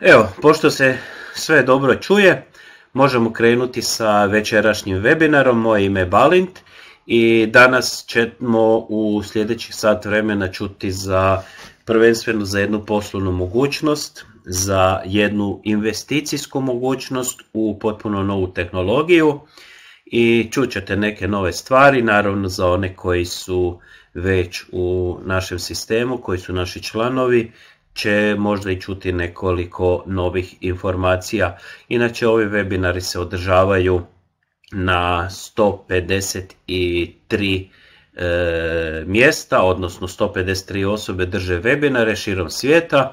Evo, pošto se sve dobro čuje, možemo krenuti sa večerašnjim webinarom. Moje ime je Balint i danas ćemo u sljedećih sat vremena čuti za prvenstveno za jednu poslovnu mogućnost, za jednu investicijsku mogućnost u potpuno novu tehnologiju i čućete neke nove stvari, naravno za one koji su već u našem sistemu, koji su naši članovi, će možda i čuti nekoliko novih informacija. Inače, ovi webinari se održavaju na 153 e, mjesta, odnosno 153 osobe drže webinare širom svijeta. E,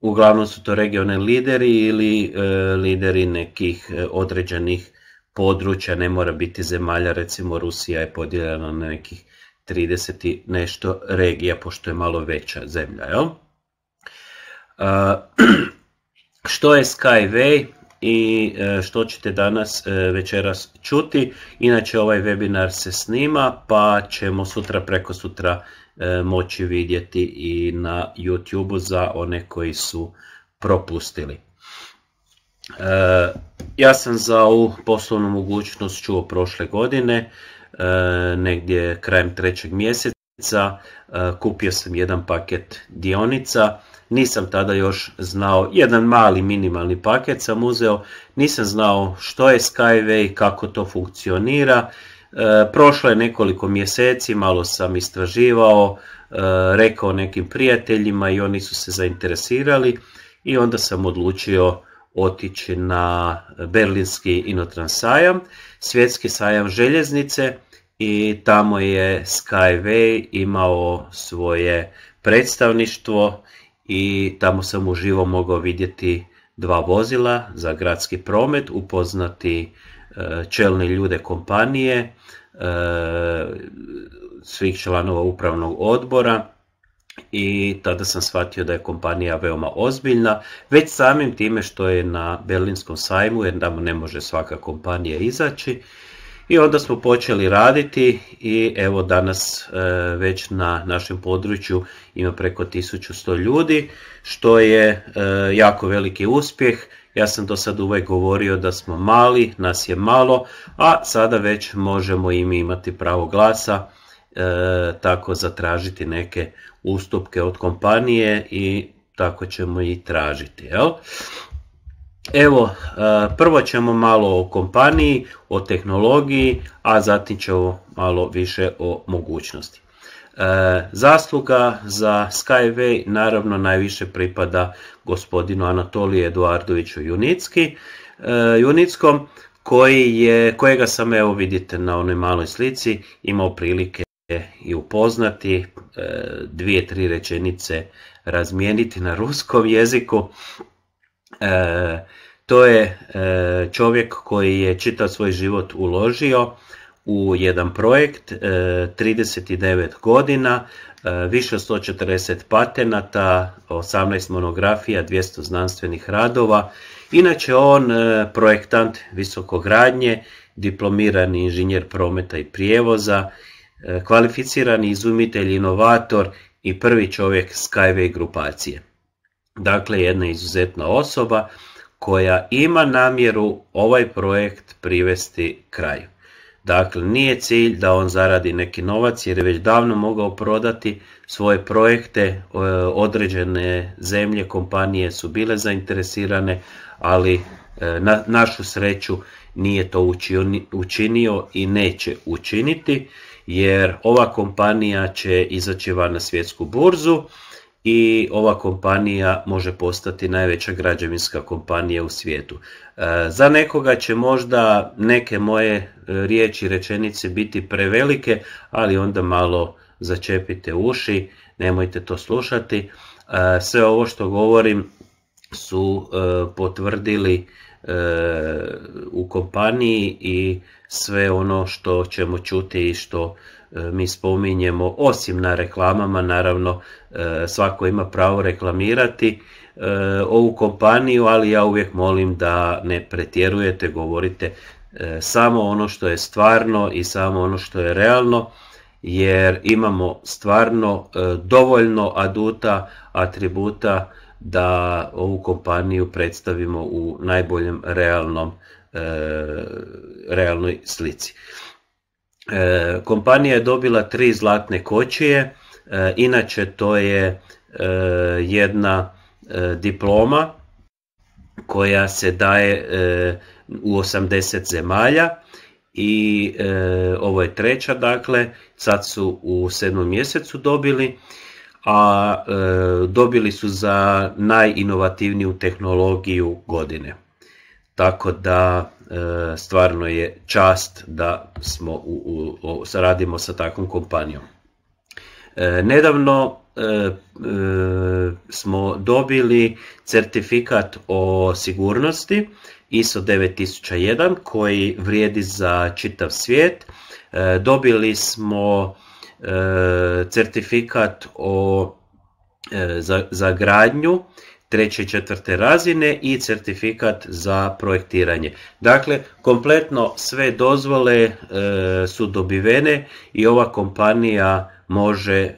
uglavnom su to regionalni lideri ili e, lideri nekih određenih područja, ne mora biti zemalja, recimo Rusija je podijeljena na nekih 30 nešto regija, pošto je malo veća zemlja. Jel? Što je Skyway i e, što ćete danas e, večeras čuti? Inače ovaj webinar se snima pa ćemo sutra preko sutra e, moći vidjeti i na YouTube za one koji su propustili. Ja sam za ovu poslovnu mogućnost čuo prošle godine. E, negdje krajem trećeg mjeseca. E, kupio sam jedan paket dionica. Nisam tada još znao, jedan mali minimalni paket sam uzeo, nisam znao što je Skyway, kako to funkcionira. E, prošlo je nekoliko mjeseci, malo sam istraživao, rekao nekim prijateljima i oni su se zainteresirali i onda sam odlučio otići na Berlinski inotran sajam, svjetski sajam željeznice i tamo je Skyway imao svoje predstavništvo i tamo sam uživo mogao vidjeti dva vozila za gradski promet, upoznati e, čelne ljude kompanije, e, svih članova upravnog odbora i tada sam shvatio da je kompanija veoma ozbiljna, već samim time što je na Berlinskom sajmu, jer tamo ne može svaka kompanija izaći. I onda smo počeli raditi i evo danas e, već na našem području ima preko 1100 ljudi, što je e, jako veliki uspjeh. Ja sam do sad uvek govorio da smo mali, nas je malo, a sada već možemo i mi imati pravo glasa E, tako zatražiti neke ustupke od kompanije i tako ćemo i tražiti. Jel? Evo, e, prvo ćemo malo o kompaniji, o tehnologiji, a zatim ćemo malo više o mogućnosti. E, zasluga za Skyway naravno najviše pripada gospodinu Anatoliju Eduardoviću Junicki, Junickom, koji je, kojega sam evo vidite na onoj maloj slici imao prilike E, i upoznati, e, dvije, tri rečenice razmijeniti na ruskom jeziku. E, to je čovjek koji je čitav svoj život uložio u jedan projekt, 39 godina, više od 140 patenata, 18 monografija, 200 znanstvenih radova. Inače on projektant visokogradnje, diplomirani inženjer prometa i prijevoza E, kvalificirani izumitelj, inovator i prvi čovjek Skyway grupacije. Dakle, jedna izuzetna osoba koja ima namjeru ovaj projekt privesti kraju. Dakle, nije cilj da on zaradi neki novac jer je već davno mogao prodati svoje projekte, e, određene zemlje, kompanije su bile zainteresirane, ali e, na našu sreću nije to učinio i neće učiniti jer ova kompanija će izaći van na svjetsku burzu i ova kompanija može postati najveća građevinska kompanija u svijetu. E, za nekoga će možda neke moje e, riječi, rečenice biti prevelike, ali onda malo začepite uši, nemojte to slušati. E, sve ovo što govorim su potvrdili E, u kompaniji i sve ono što ćemo čuti i što e, mi spominjemo, osim na reklamama, naravno e, svako ima pravo reklamirati ovu kompaniju, ali ja uvijek molim da ne pretjerujete, govorite samo ono što je stvarno i samo ono što je realno, jer imamo stvarno dovoljno aduta, atributa, da ovu kompaniju predstavimo u najboljem realnom, e, realnoj slici. E, kompanija je dobila tri zlatne kočije, e, inače to je jedna diploma koja se daje u 80 zemalja i ovo je treća, dakle sad su u sedmom mjesecu dobili a e, dobili su za najinovativniju tehnologiju godine. Tako da e, stvarno je čast da smo u, u, radimo sa takvom kompanijom. E, nedavno smo dobili certifikat o sigurnosti ISO 9001 koji vrijedi za čitav svijet. Dobili smo E, certifikat o, e, za, gradnju treće i četvrte razine i certifikat za projektiranje. Dakle, kompletno sve dozvole e, su dobivene i ova kompanija može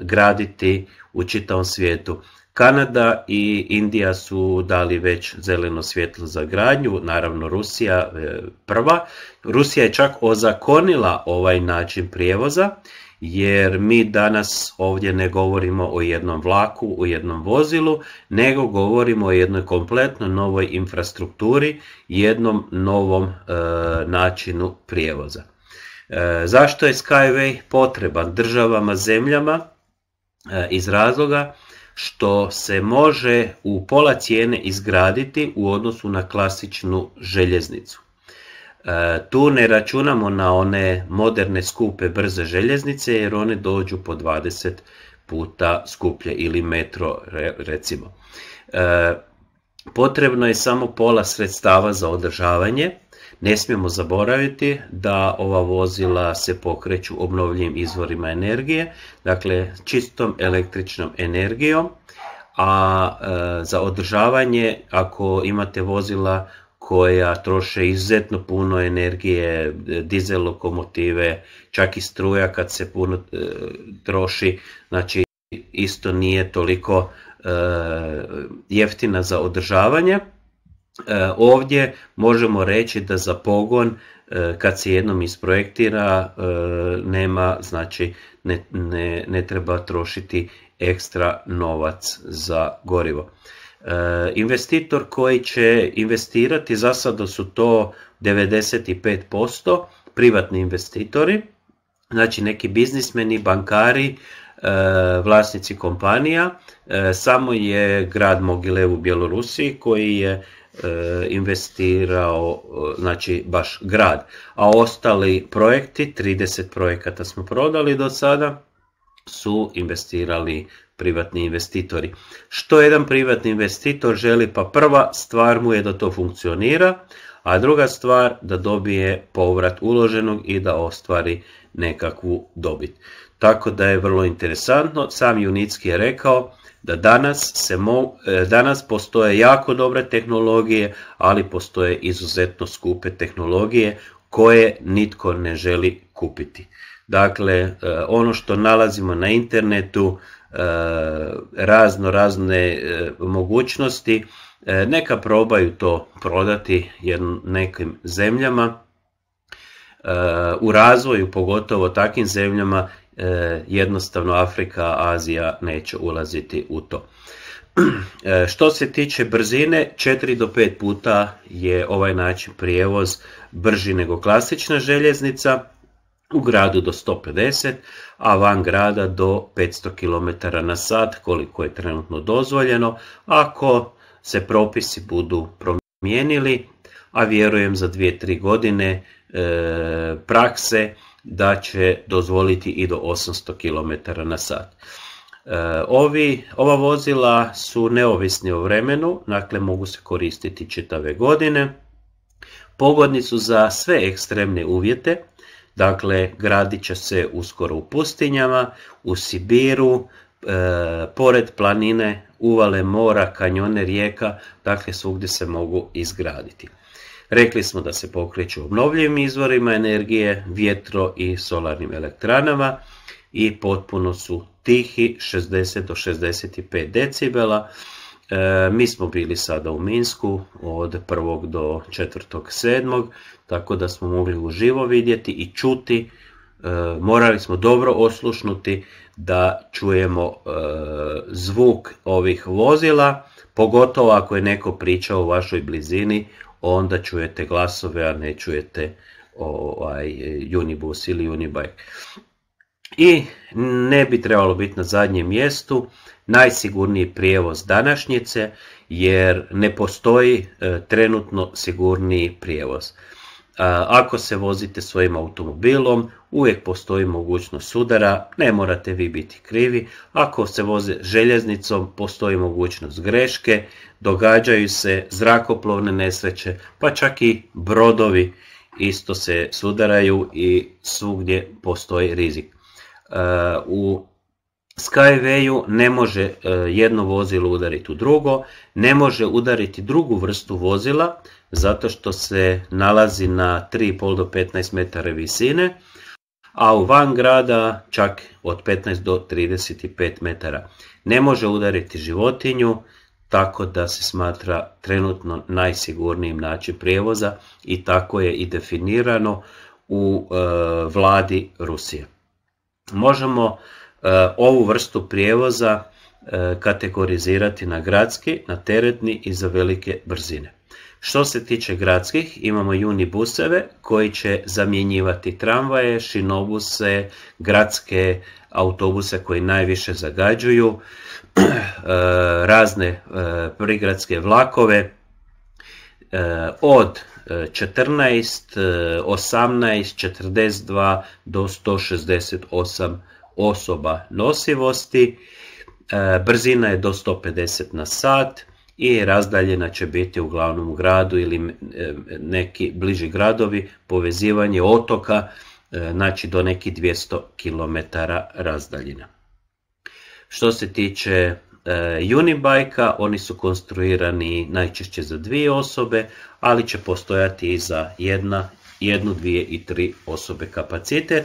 graditi u čitavom svijetu. Kanada i Indija su dali već zeleno svjetlo za gradnju, naravno Rusija e, prva. Rusija je čak ozakonila ovaj način prijevoza jer mi danas ovdje ne govorimo o jednom vlaku, o jednom vozilu, nego govorimo o jednoj kompletno novoj infrastrukturi, jednom novom e, načinu prijevoza. E, zašto je Skyway potreban državama, zemljama? iz razloga što se može u pola cijene izgraditi u odnosu na klasičnu željeznicu. E, tu ne računamo na one moderne skupe brze željeznice jer one dođu po 20 puta skuplje ili metro recimo. E, potrebno je samo pola sredstava za održavanje ne smijemo zaboraviti da ova vozila se pokreću obnovljivim izvorima energije, dakle čistom električnom energijom, a e, za održavanje ako imate vozila koja troše izuzetno puno energije, dizel lokomotive, čak i struja kad se puno e, troši, znači isto nije toliko e, jeftina za održavanje. E, ovdje možemo reći da za pogon e, kad se jednom isprojektira e, nema znači ne, ne, treba trošiti ekstra novac za gorivo. Investitor koji će investirati za sada su to 95% privatni investitori, znači neki biznismeni, bankari, vlasnici kompanija. Samo je grad Mogile u Bjelorusiji koji je E, investirao e, znači baš grad. A ostali projekti, 30 projekata smo prodali do sada, su investirali privatni investitori. Što jedan privatni investitor želi? Pa prva stvar mu je da to funkcionira, a druga stvar da dobije povrat uloženog i da ostvari nekakvu dobit. Tako da je vrlo interesantno. Sam Junicki je rekao da danas, se e, danas postoje jako dobre tehnologije, ali postoje izuzetno skupe tehnologije koje nitko ne želi kupiti. Dakle, e, ono što nalazimo na internetu, e, razno razne mogućnosti, neka probaju to prodati nekim zemljama, u razvoju pogotovo takim zemljama E, jednostavno Afrika, Azija neće ulaziti u to. E, što se tiče brzine, 4 do 5 puta je ovaj način prijevoz brži nego klasična željeznica, u gradu do 150, a van grada do 500 km na sat, koliko je trenutno dozvoljeno, ako se propisi budu promijenili, a vjerujem za 2-3 godine e, prakse, da će dozvoliti i do 800 km na sat. E, ovi, ova vozila su neovisni o vremenu, dakle mogu se koristiti čitave godine. Pogodni su za sve ekstremne uvjete, dakle gradit će se uskoro u pustinjama, u Sibiru, e, pored planine, uvale mora, kanjone rijeka, dakle svugdje se mogu izgraditi. Rekli smo da se pokreću obnovljivim izvorima energije, vjetro i solarnim elektranama i potpuno su tihi 60 do 65 decibela. E, mi smo bili sada u Minsku od 1. do sedmog, tako da smo mogli uživo vidjeti i čuti e, morali smo dobro oslušnuti da čujemo e, zvuk ovih vozila, pogotovo ako je neko pričao u vašoj blizini onda čujete glasove, a ne čujete ovaj, Unibus ili Unibike. I ne bi trebalo biti na zadnjem mjestu najsigurniji prijevoz današnjice jer ne postoji e, trenutno sigurniji prijevoz. Ako se vozite svojim automobilom, uvijek postoji mogućnost sudara, ne morate vi biti krivi. Ako se voze željeznicom, postoji mogućnost greške, događaju se zrakoplovne nesreće, pa čak i brodovi isto se sudaraju i svugdje postoji rizik. U Skywayu ne može e, jedno vozilo udariti u drugo, ne može udariti drugu vrstu vozila, zato što se nalazi na 3,5 do 15 metara visine, a u van grada čak od 15 do 35 metara. Ne može udariti životinju, tako da se smatra trenutno najsigurnijim način prijevoza i tako je i definirano u e, vladi Rusije. Možemo e, ovu vrstu prijevoza e, kategorizirati na gradski, na teretni i za velike brzine. Što se tiče gradskih, imamo junibuseve koji će zamjenjivati tramvaje, šinobuse, gradske autobuse koji najviše zagađuju, e, razne e, prigradske vlakove e, od 14, 18, 42 do 168 osoba nosivosti. Brzina je do 150 na sat i razdaljena će biti u glavnom gradu ili e, neki bliži gradovi, povezivanje otoka, e, znači do nekih 200 km razdaljina. Što se tiče e, unibajka, oni su konstruirani najčešće za dvije osobe, ali će postojati i za jedna, jednu, dvije i tri osobe kapacitet.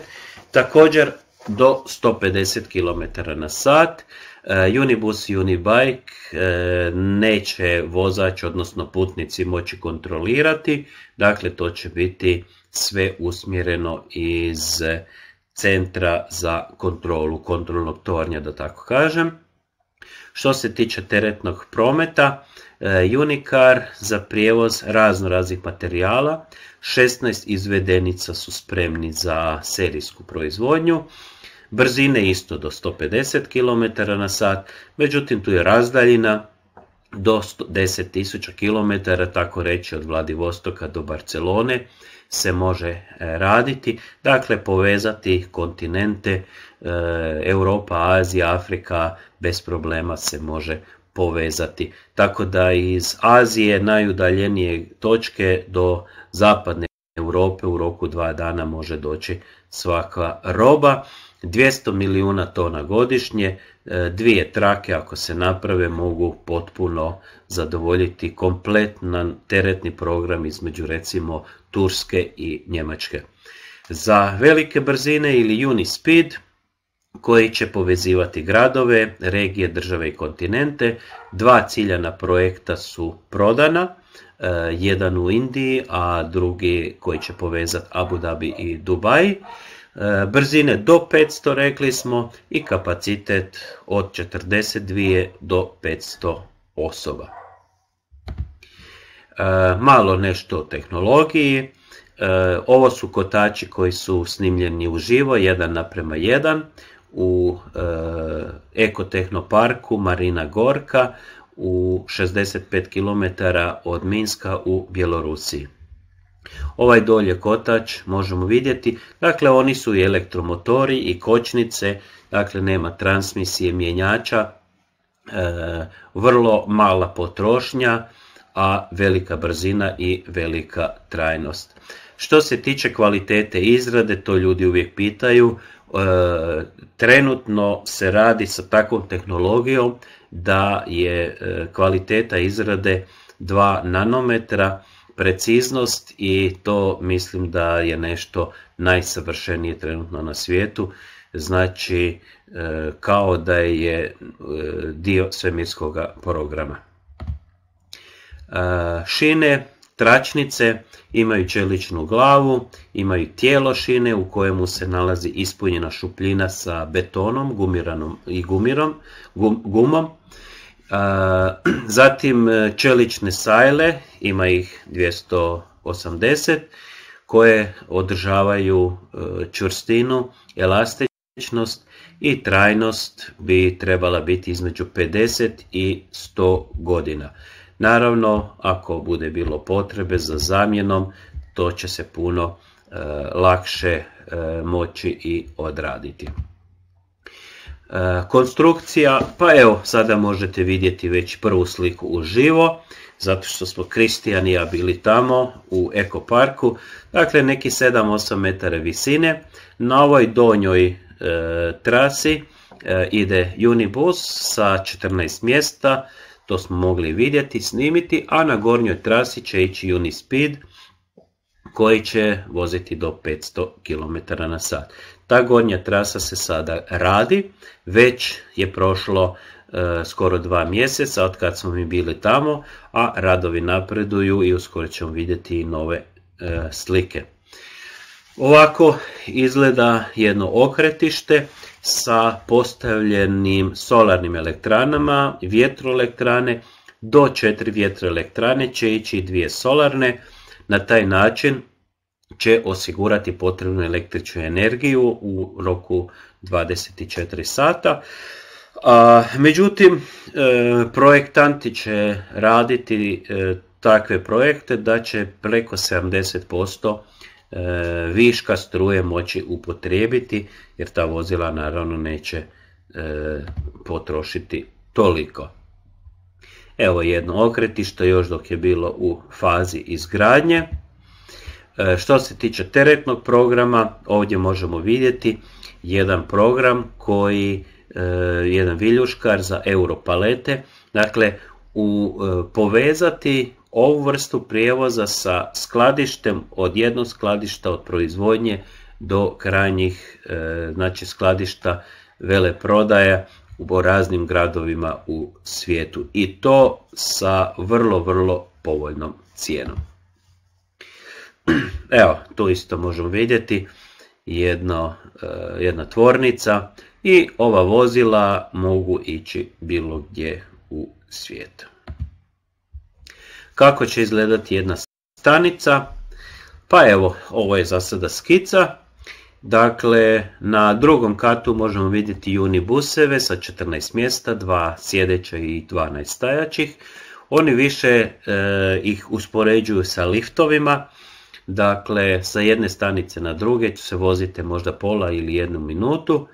Također do 150 km na sat. E, Unibus i Unibike e, neće vozač, odnosno putnici moći kontrolirati, dakle to će biti sve usmjereno iz centra za kontrolu, kontrolnog tornja da tako kažem. Što se tiče teretnog prometa, e, Unicar za prijevoz razno raznih materijala, 16 izvedenica su spremni za serijsku proizvodnju, brzine isto do 150 km na sat, međutim tu je razdaljina do 10.000 km, tako reći od Vladivostoka do Barcelone, se može e, raditi, dakle povezati kontinente, e, Europa, Azija, Afrika, bez problema se može povezati. Tako da iz Azije najudaljenije točke do zapadne Europe u roku dva dana može doći svaka roba. 200 milijuna tona godišnje, e, dvije trake ako se naprave mogu potpuno zadovoljiti kompletan teretni program između recimo Turske i Njemačke. Za velike brzine ili Unispeed koji će povezivati gradove, regije, države i kontinente. Dva ciljana projekta su prodana, e, jedan u Indiji, a drugi koji će povezati Abu Dhabi i Dubaj. E, brzine do 500 rekli smo i kapacitet od 42 do 500 osoba. E, malo nešto o tehnologiji. E, ovo su kotači koji su snimljeni uživo, jedan naprema jedan, u ekotehnoparku Marina Gorka u 65 km od Minska u Bjelorusiji. Ovaj dolje kotač možemo vidjeti, dakle oni su i elektromotori i kočnice, dakle nema transmisije mjenjača, e, vrlo mala potrošnja, a velika brzina i velika trajnost. Što se tiče kvalitete izrade, to ljudi uvijek pitaju, e, trenutno se radi sa takvom tehnologijom da je e, kvaliteta izrade 2 nanometra, preciznost i to mislim da je nešto najsavršenije trenutno na svijetu. Znači e, kao da je e, dio svemirskog programa. E, šine, tračnice imaju čeličnu glavu, imaju tijelo šine u kojemu se nalazi ispunjena šupljina sa betonom gumiranom i gumirom, gumom. Zatim e, čelične sajle, ima ih 280, koje održavaju e, čvrstinu, elastičnost i trajnost bi trebala biti između 50 i 100 godina. Naravno, ako bude bilo potrebe za zamjenom, to će se puno e, lakše moći i odraditi. E, konstrukcija. Pa evo, sada možete vidjeti već prvu sliku uživo, zato što smo Kristijan i ja bili tamo u ekoparku. Dakle, neki 7-8 metara visine. Na ovoj donjoj e, trasi e, ide Unibus sa 14 mjesta. To smo mogli vidjeti, snimiti, a na gornjoj trasi će ići Unispeed koji će voziti do 500 km na sat. Ta gornja trasa se sada radi, već je prošlo e, skoro dva mjeseca od kad smo mi bili tamo, a radovi napreduju i uskoro ćemo vidjeti nove e, slike. Ovako izgleda jedno okretište sa postavljenim solarnim elektranama, vjetroelektrane, do četiri vjetroelektrane će ići i dvije solarne. Na taj način će osigurati potrebnu električnu energiju u roku 24 sata. A, međutim, e, projektanti će raditi e, takve projekte da će preko 70% e, viška struje moći upotrijebiti jer ta vozila naravno neće potrošiti toliko. Evo jedno okretište još dok je bilo u fazi izgradnje. E, što se tiče teretnog programa, ovdje možemo vidjeti jedan program koji, e, jedan viljuškar za europalete, dakle u, e, povezati ovu vrstu prijevoza sa skladištem od jednog skladišta od proizvodnje do krajnjih znači skladišta veleprodaja u raznim gradovima u svijetu i to sa vrlo, vrlo povoljnom cijenom. Evo, tu isto možemo vidjeti jedno, e, jedna tvornica i ova vozila mogu ići bilo gdje u svijetu. Kako će izgledati jedna stanica? Pa evo, ovo je za sada skica. Dakle, na drugom katu možemo vidjeti unibuseve sa 14 mjesta, dva sjedeća i 12 stajaćih. Oni više e, ih uspoređuju sa liftovima Dakle, sa jedne stanice na druge se vozite možda pola ili jednu minutu,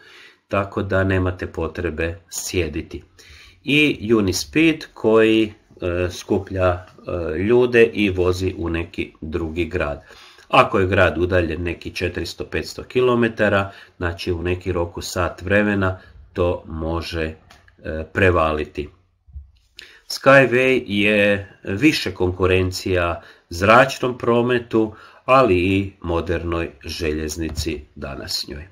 tako da nemate potrebe sjediti. I Unispeed koji e, skuplja e, ljude i vozi u neki drugi grad. Ako je grad udaljen neki 400-500 km, znači u neki roku sat vremena, to može e, prevaliti. Skyway je više konkurencija zračnom prometu, ali i modernoj željeznici danasnjoj. E,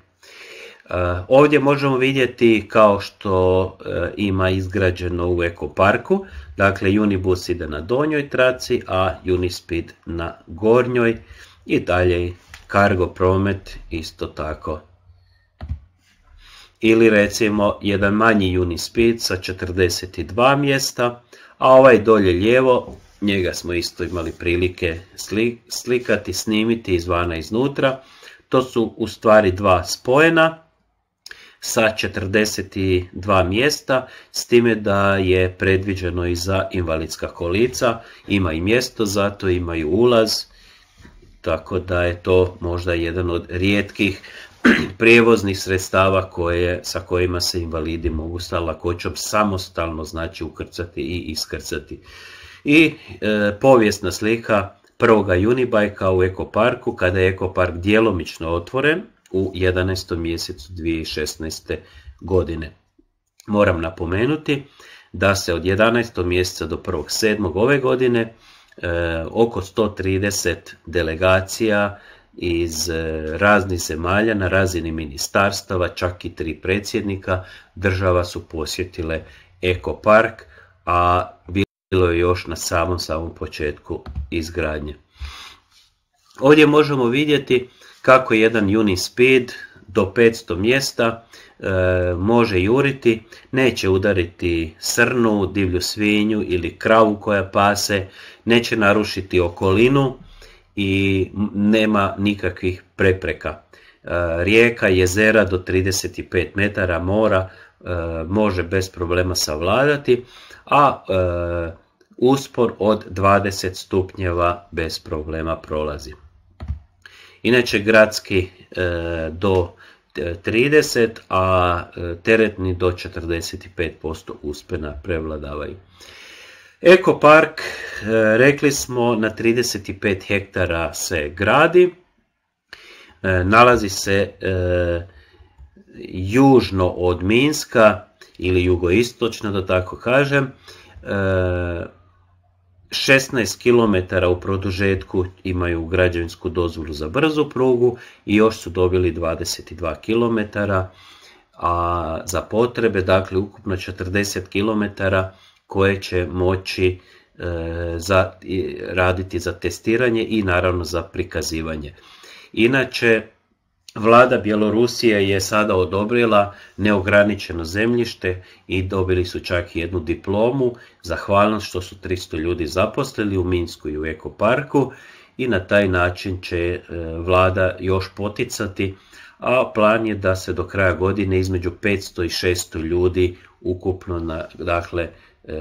ovdje možemo vidjeti kao što e, ima izgrađeno u ekoparku, dakle Unibus ide na donjoj traci, a Unispeed na gornjoj i dalje kargo promet isto tako. Ili recimo jedan manji Unispeed sa 42 mjesta, a ovaj dolje lijevo njega smo isto imali prilike slikati, snimiti izvana iznutra. To su u stvari dva spojena sa 42 mjesta, s time da je predviđeno i za invalidska kolica, ima i mjesto, zato imaju ulaz, tako da je to možda jedan od rijetkih prijevoznih sredstava sa kojima se invalidi mogu sa lakoćom samostalno znači, ukrcati i iskrcati i e, povijesna slika prvoga Junibajka u Ekoparku, kada je Ekopark djelomično otvoren u 11. mjesecu 2016. godine. Moram napomenuti da se od 11. mjeseca do 1.7. ove godine e, oko 130 delegacija iz e, raznih zemalja na razini ministarstava, čak i tri predsjednika država su posjetile ekopark, a bilo je još na samom, samom početku izgradnje. Ovdje možemo vidjeti kako jedan Unispeed do 500 mjesta e, može juriti, neće udariti srnu, divlju svinju ili kravu koja pase, neće narušiti okolinu i nema nikakvih prepreka. E, rijeka, jezera do 35 metara mora e, može bez problema savladati a e, uspor od 20 stupnjeva bez problema prolazi. Inače gradski e, do 30, e, a teretni do 45% uspjena prevladavaju. Ekopark, rekli smo, na 35 hektara se gradi. Nalazi se južno od Minska, ili jugoistočno da tako kažem, 16 e, km u produžetku imaju građevinsku dozvolu za brzu prugu i još su dobili 22 km, a za potrebe, dakle ukupno 40 km koje će moći e, za, raditi za testiranje i naravno za prikazivanje. Inače, Vlada Bjelorusije je sada odobrila neograničeno zemljište i dobili su čak jednu diplomu, zahvalnost što su 300 ljudi zaposlili u Minsku i u Ekoparku i na taj način će e, vlada još poticati, a plan je da se do kraja godine između 500 i 600 ljudi ukupno na, dakle, e,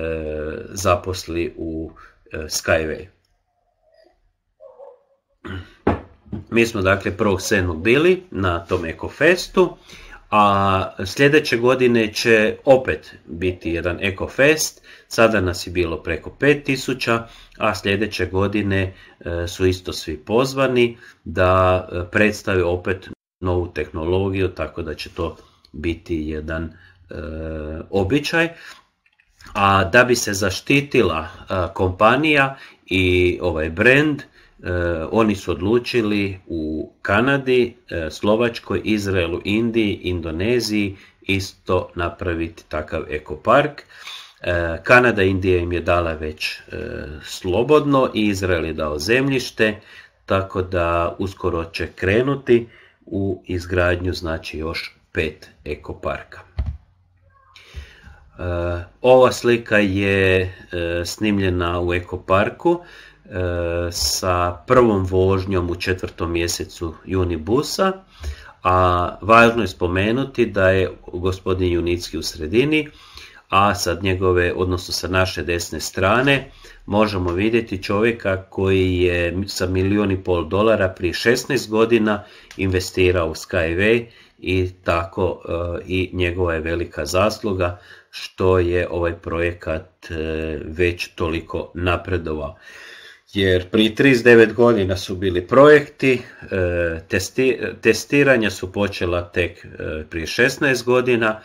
zaposli u e, Skyway. Mi smo dakle 1.7. bili na tom Festu. a sljedeće godine će opet biti jedan Fest. sada nas je bilo preko 5000, a sljedeće godine e, su isto svi pozvani da e, predstave opet novu tehnologiju, tako da će to biti jedan e, običaj. A da bi se zaštitila kompanija i ovaj brand, E, oni su odlučili u Kanadi, e, Slovačkoj, Izraelu, Indiji, Indoneziji isto napraviti takav ekopark. E, Kanada Indija im je dala već slobodno i Izrael je dao zemljište, tako da uskoro će krenuti u izgradnju znači još pet ekoparka. Ova slika je snimljena u ekoparku E, sa prvom vožnjom u četvrtom mjesecu Unibusa, a važno je spomenuti da je gospodin Junicki u sredini, a sa njegove, odnosno sa naše desne strane, možemo vidjeti čovjeka koji je sa milijun i pol dolara prije 16 godina investirao u Skyway i tako e, i njegova je velika zasluga što je ovaj projekat e, već toliko napredovao jer prije 39 godina su bili projekti, e, testiranja su počela tek e, prije 16 godina,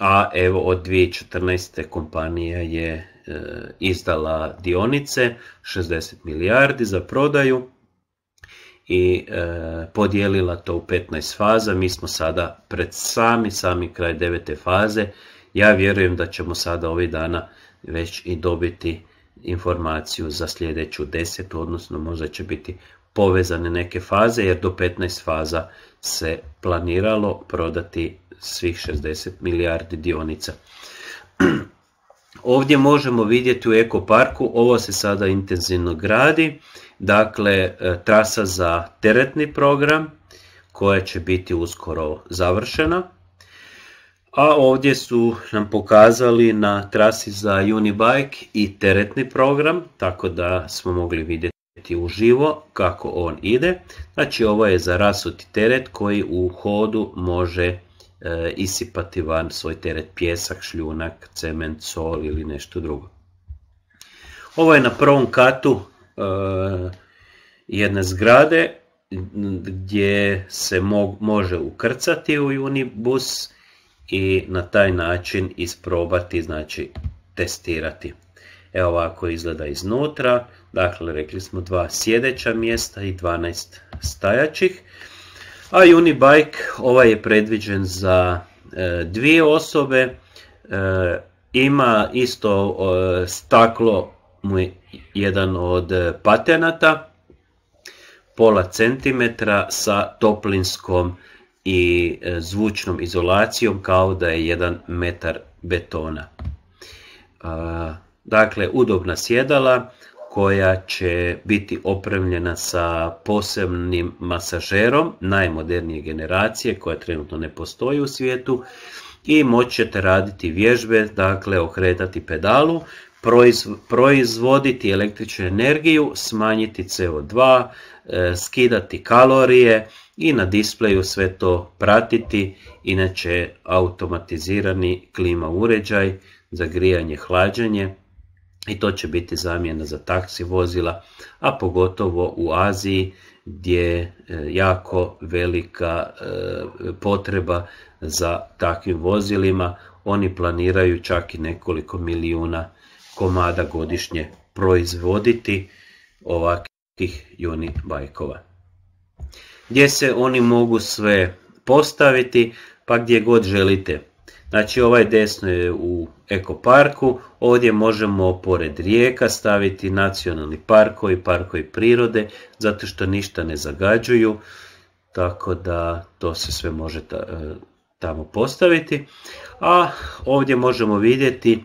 a evo od 2014. kompanija je e, izdala dionice 60 milijardi za prodaju i podijelila to u 15 faza. Mi smo sada pred sami, sami kraj devete faze. Ja vjerujem da ćemo sada ovih dana već i dobiti informaciju za sljedeću desetu, odnosno možda će biti povezane neke faze, jer do 15 faza se planiralo prodati svih 60 milijardi dionica. Ovdje možemo vidjeti u ekoparku, ovo se sada intenzivno gradi, dakle e, trasa za teretni program koja će biti uskoro završena a ovdje su nam pokazali na trasi za Unibike i teretni program, tako da smo mogli vidjeti uživo kako on ide. Znači ovo je za rasuti teret koji u hodu može e, isipati van svoj teret pjesak, šljunak, cement, sol ili nešto drugo. Ovo je na prvom katu e, jedne zgrade gdje se može ukrcati u Unibus i na taj način isprobati, znači testirati. Evo ovako izgleda iznutra, dakle rekli smo dva sjedeća mjesta i 12 stajačih. A Unibike, ovaj je predviđen za e, dvije osobe, e, ima isto e, staklo mu jedan od patenata, pola centimetra sa toplinskom i e, zvučnom izolacijom kao da je jedan metar betona. E, dakle, udobna sjedala koja će biti opremljena sa posebnim masažerom najmodernije generacije koja trenutno ne postoji u svijetu i moćete ćete raditi vježbe, dakle okretati pedalu, proizvoditi električnu energiju, smanjiti CO2, e, skidati kalorije, i na displeju sve to pratiti, inače automatizirani klima uređaj za grijanje, hlađenje i to će biti zamjena za taksi vozila, a pogotovo u Aziji gdje je jako velika e, potreba za takvim vozilima. Oni planiraju čak i nekoliko milijuna komada godišnje proizvoditi ovakvih unit bajkova gdje se oni mogu sve postaviti pa gdje god želite. Znači ovaj desno je u ekoparku, ovdje možemo pored rijeka staviti nacionalni parkovi, parkovi prirode, zato što ništa ne zagađuju, tako da to se sve može e, tamo postaviti. A ovdje možemo vidjeti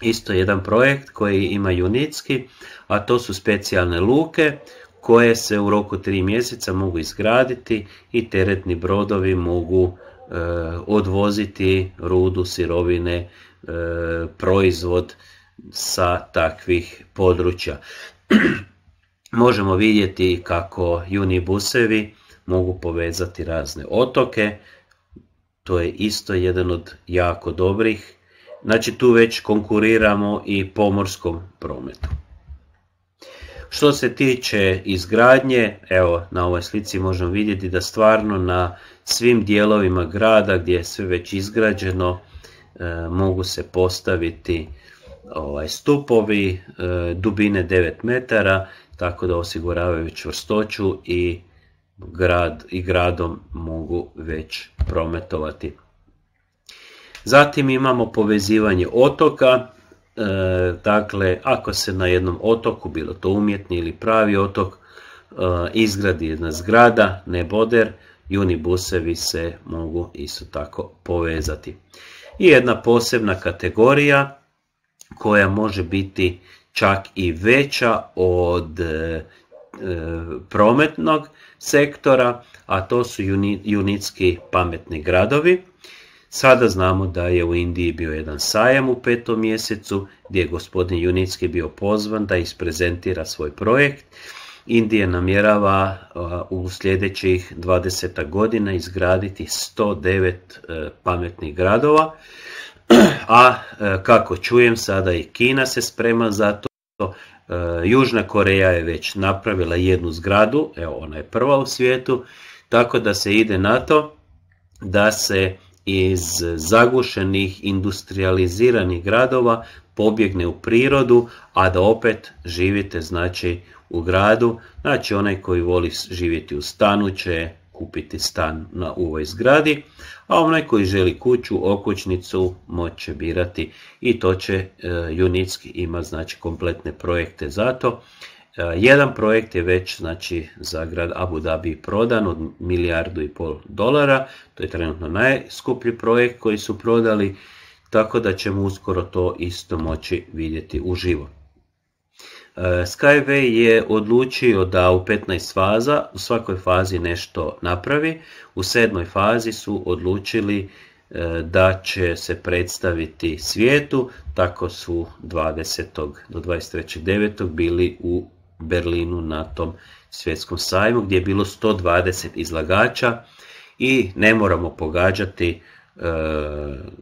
isto jedan projekt koji ima Junitski, a to su specijalne luke koje se u roku tri mjeseca mogu izgraditi i teretni brodovi mogu e, odvoziti rudu, sirovine, e, proizvod sa takvih područja. Možemo vidjeti kako unibusevi mogu povezati razne otoke, to je isto jedan od jako dobrih. Znači tu već konkuriramo i pomorskom prometu. Što se tiče izgradnje, evo na ovoj slici možemo vidjeti da stvarno na svim dijelovima grada gdje je sve već izgrađeno e, mogu se postaviti ovaj, stupovi e, dubine 9 metara tako da osiguravaju čvrstoću i, grad, i gradom mogu već prometovati. Zatim imamo povezivanje otoka, E, dakle, ako se na jednom otoku, bilo to umjetni ili pravi otok, e, izgradi jedna zgrada, ne boder, i unibusevi se mogu isto tako povezati. I jedna posebna kategorija koja može biti čak i veća od e, prometnog sektora, a to su junitski pametni gradovi Sada znamo da je u Indiji bio jedan sajam u petom mjesecu gdje je gospodin Junitski bio pozvan da isprezentira svoj projekt. Indija namjerava u sljedećih 20 godina izgraditi 109 e, pametnih gradova, a e, kako čujem sada i Kina se sprema za to. E, Južna Koreja je već napravila jednu zgradu, evo ona je prva u svijetu, tako da se ide na to da se iz zagušenih industrializiranih gradova pobjegne u prirodu, a da opet živite znači u gradu. Znači onaj koji voli živjeti u stanu će kupiti stan na ovoj zgradi, a onaj koji želi kuću, okućnicu moće birati i to će e, Junitski ima znači kompletne projekte za to E, jedan projekt je već znači, za grad Abu Dhabi prodan od milijardu i pol dolara. To je trenutno najskuplji projekt koji su prodali, tako da ćemo uskoro to isto moći vidjeti uživo. E, Skyway je odlučio da u 15 faza, u svakoj fazi nešto napravi. U sedmoj fazi su odlučili e, da će se predstaviti svijetu, tako su 20. do 23.9. bili u Berlinu na tom svjetskom sajmu gdje je bilo 120 izlagača i ne moramo pogađati e,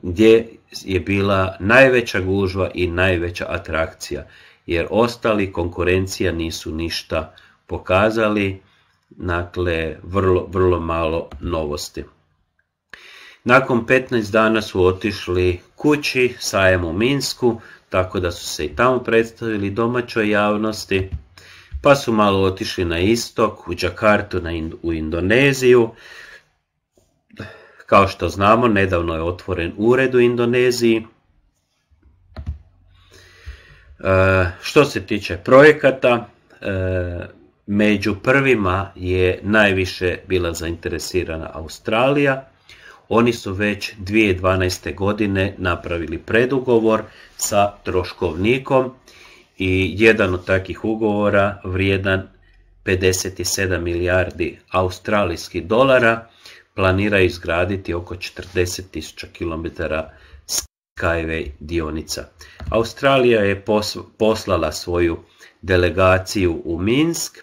gdje je bila najveća gužva i najveća atrakcija jer ostali konkurencija nisu ništa pokazali dakle vrlo, vrlo malo novosti nakon 15 dana su otišli kući sajem u Minsku tako da su se i tamo predstavili domaćoj javnosti pa su malo otišli na istok, u Džakartu, u Indoneziju. Kao što znamo, nedavno je otvoren ured u Indoneziji. E, što se tiče projekata, e, među prvima je najviše bila zainteresirana Australija. Oni su već 2012. godine napravili predugovor sa troškovnikom i jedan od takvih ugovora vrijedan 57 milijardi australijskih dolara planira izgraditi oko 40.000 km Skyway dionica. Australija je poslala svoju delegaciju u Minsk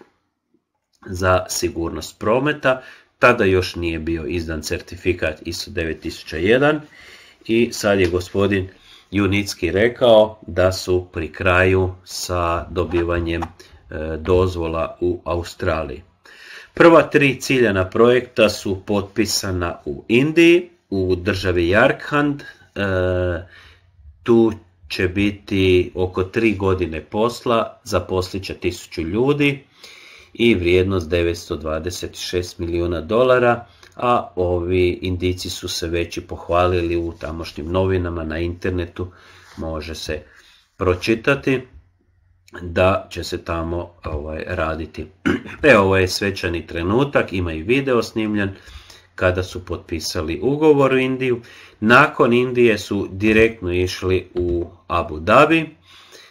za sigurnost prometa, tada još nije bio izdan certifikat ISO 9001 i sad je gospodin Junitski rekao da su pri kraju sa dobivanjem e, dozvola u Australiji. Prva tri ciljana projekta su potpisana u Indiji, u državi Jarkhand. E, tu će biti oko tri godine posla, zaposlit će tisuću ljudi i vrijednost 926 milijuna dolara a ovi indici su se već i pohvalili u tamošnjim novinama na internetu, može se pročitati da će se tamo ovaj, raditi. E, ovo je svečani trenutak, ima i video snimljen kada su potpisali ugovor u Indiju. Nakon Indije su direktno išli u Abu Dhabi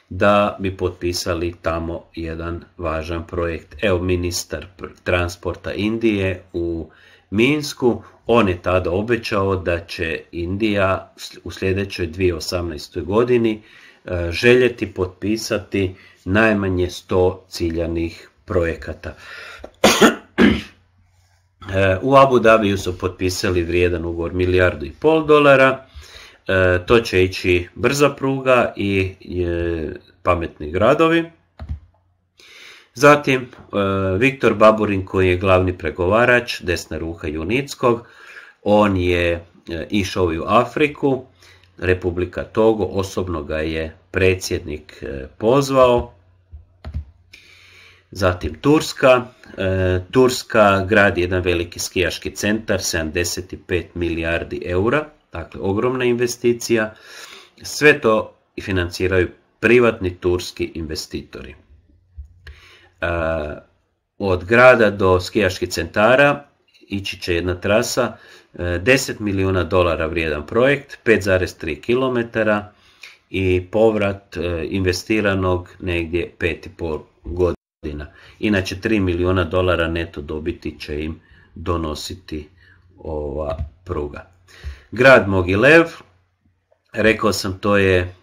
da bi potpisali tamo jedan važan projekt. Evo ministar transporta Indije u Minsku. On je tada obećao da će Indija u sljedećoj 2018. godini e, željeti potpisati najmanje 100 ciljanih projekata. E, u Abu Dhabiju su potpisali vrijedan ugovor milijardu i pol dolara. E, to će ići brza pruga i pametni gradovi. Zatim e, Viktor Baburin koji je glavni pregovarač, desna ruha Junickog, on je e, išao i u Afriku, Republika Togo, osobno ga je predsjednik e, pozvao. Zatim Turska. Turska gradi jedan veliki skijaški centar, 75 milijardi eura, dakle ogromna investicija. Sve to financiraju privatni turski investitori. Eh, od grada do skijaških centara ići će jedna trasa, 10 eh, milijuna dolara vrijedan projekt, 5,3 km i povrat eh, investiranog negdje 5,5 godina. Inače 3 milijuna dolara neto dobiti će im donositi ova pruga. Grad Mogilev, rekao sam to je e,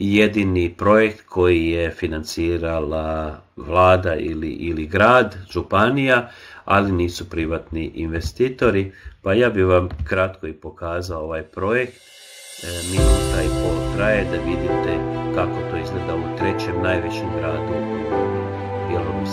jedini projekt koji je financirala vlada ili, ili grad, županija, ali nisu privatni investitori. Pa ja bih vam kratko i pokazao ovaj projekt. E, minuta i pol traje da vidite kako to izgleda u trećem najvećem gradu u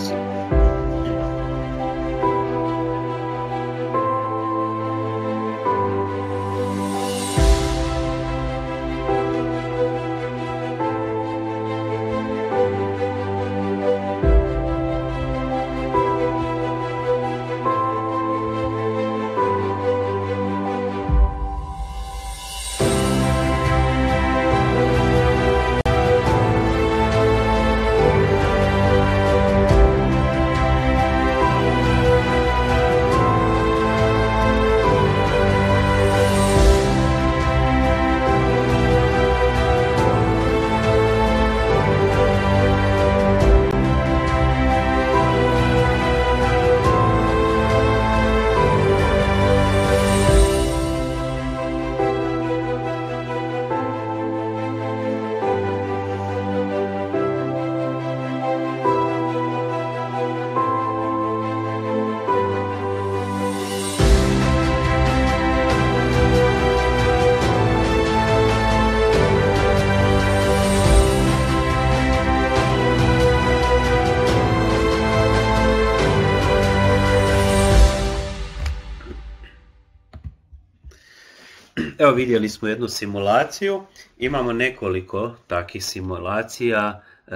evo vidjeli smo jednu simulaciju, imamo nekoliko takvih simulacija, e,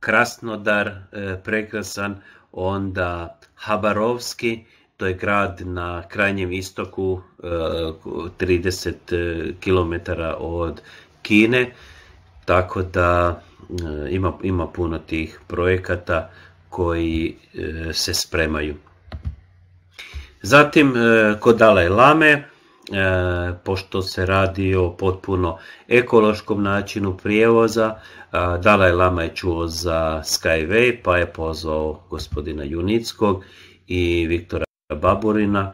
Krasnodar, e, prekrasan, onda Habarovski, to je grad na krajnjem istoku, 30 e, km od Kine, tako da ima, puno tih projekata koji se spremaju. Zatim kod Dalaj Lame E, pošto se radi o potpuno ekološkom načinu prijevoza. E, Dalaj Lama je čuo za Skyway pa je pozvao gospodina Junickog i Viktora Baburina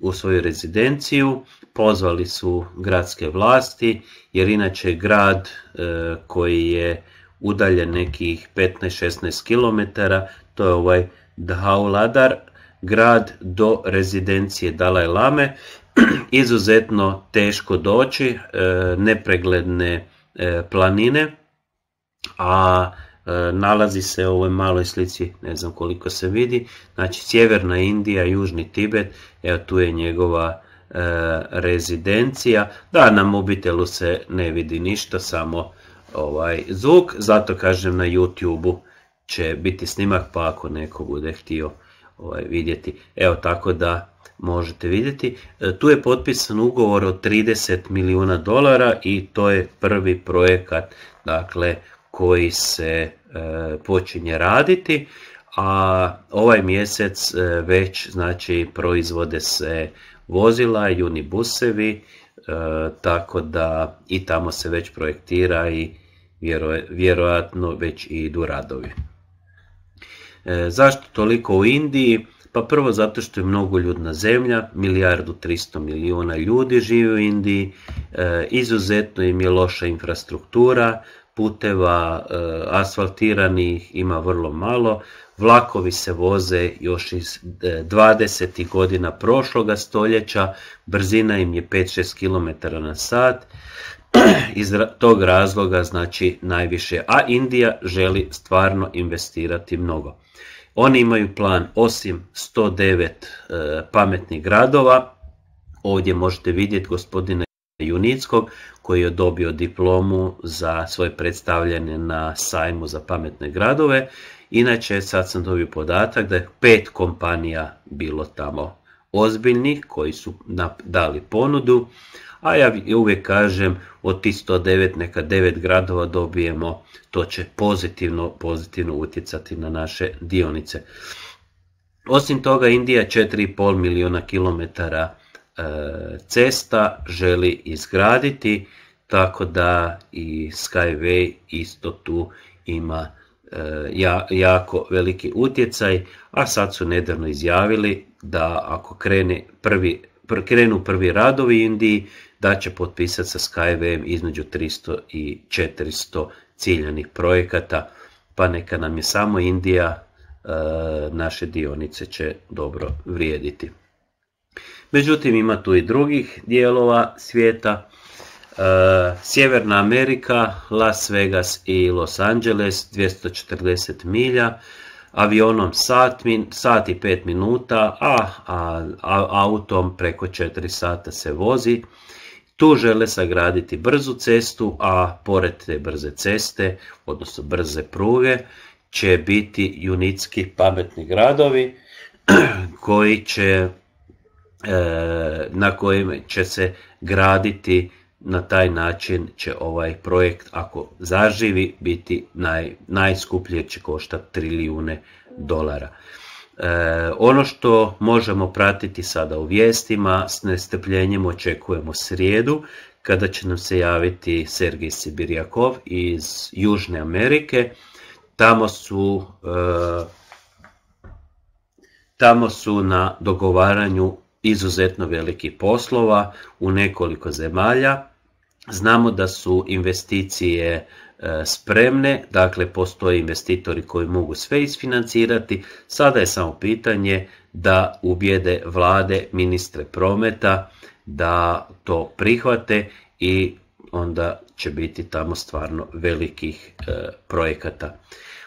u svoju rezidenciju. Pozvali su gradske vlasti jer inače grad e, koji je udaljen nekih 15-16 km, to je ovaj Dhauladar, grad do rezidencije Dalaj Lame izuzetno teško doći, e, nepregledne e, planine, a e, nalazi se u ovoj maloj slici, ne znam koliko se vidi, znači sjeverna Indija, južni Tibet, evo tu je njegova rezidencija, da na mobitelu se ne vidi ništa, samo ovaj zvuk, zato kažem na youtube će biti snimak, pa ako neko bude htio ovaj, vidjeti, evo tako da možete vidjeti. E, tu je potpisan ugovor od 30 milijuna dolara i to je prvi projekat dakle, koji se e, počinje raditi, a ovaj mjesec e, već znači proizvode se vozila, unibusevi, tako da i tamo se već projektira i vjerojatno već idu radovi. Zašto toliko u Indiji? Pa prvo zato što je mnogo ljudna zemlja, milijardu 300 milijuna ljudi živi u Indiji, e, izuzetno im je loša infrastruktura, puteva e, asfaltiranih ima vrlo malo, vlakovi se voze još iz 20. E, godina prošloga stoljeća, brzina im je 5-6 km na sat, iz tog razloga znači najviše, a Indija želi stvarno investirati mnogo. Oni imaju plan osim 109 e, pametnih gradova. Ovdje možete vidjeti gospodina Junickog koji je dobio diplomu za svoje predstavljanje na sajmu za pametne gradove. Inače, sad sam dobio podatak da je pet kompanija bilo tamo ozbiljnih koji su dali ponudu a ja uvijek kažem od tih 109 neka 9 gradova dobijemo, to će pozitivno, pozitivno utjecati na naše dionice. Osim toga Indija 4,5 milijuna kilometara e, cesta želi izgraditi, tako da i Skyway isto tu ima e, jako veliki utjecaj, a sad su nedavno izjavili da ako krenu prvi radovi Indiji, da će potpisati sa SkyVM između 300 i 400 ciljanih projekata, pa neka nam je samo Indija, e, naše dionice će dobro vrijediti. Međutim, ima tu i drugih dijelova svijeta. E, Sjeverna Amerika, Las Vegas i Los Angeles, 240 milja, avionom sat, i 5 minuta, a, a autom preko 4 sata se vozi. Tu žele sagraditi brzu cestu, a pored te brze ceste, odnosno brze pruge, će biti junitski pametni gradovi koji će, e, na kojim će se graditi na taj način će ovaj projekt, ako zaživi, biti naj, najskuplje će koštati trilijune dolara. E, ono što možemo pratiti sada u vijestima, s nestrpljenjem očekujemo srijedu kada će nam se javiti Sergij Sibirjakov iz Južne Amerike. Tamo su, e, tamo su na dogovaranju izuzetno velikih poslova u nekoliko zemalja. Znamo da su investicije E, spremne, dakle postoje investitori koji mogu sve isfinancirati, sada je samo pitanje da ubijede vlade, ministre prometa da to prihvate i onda će biti tamo stvarno velikih e, projekata.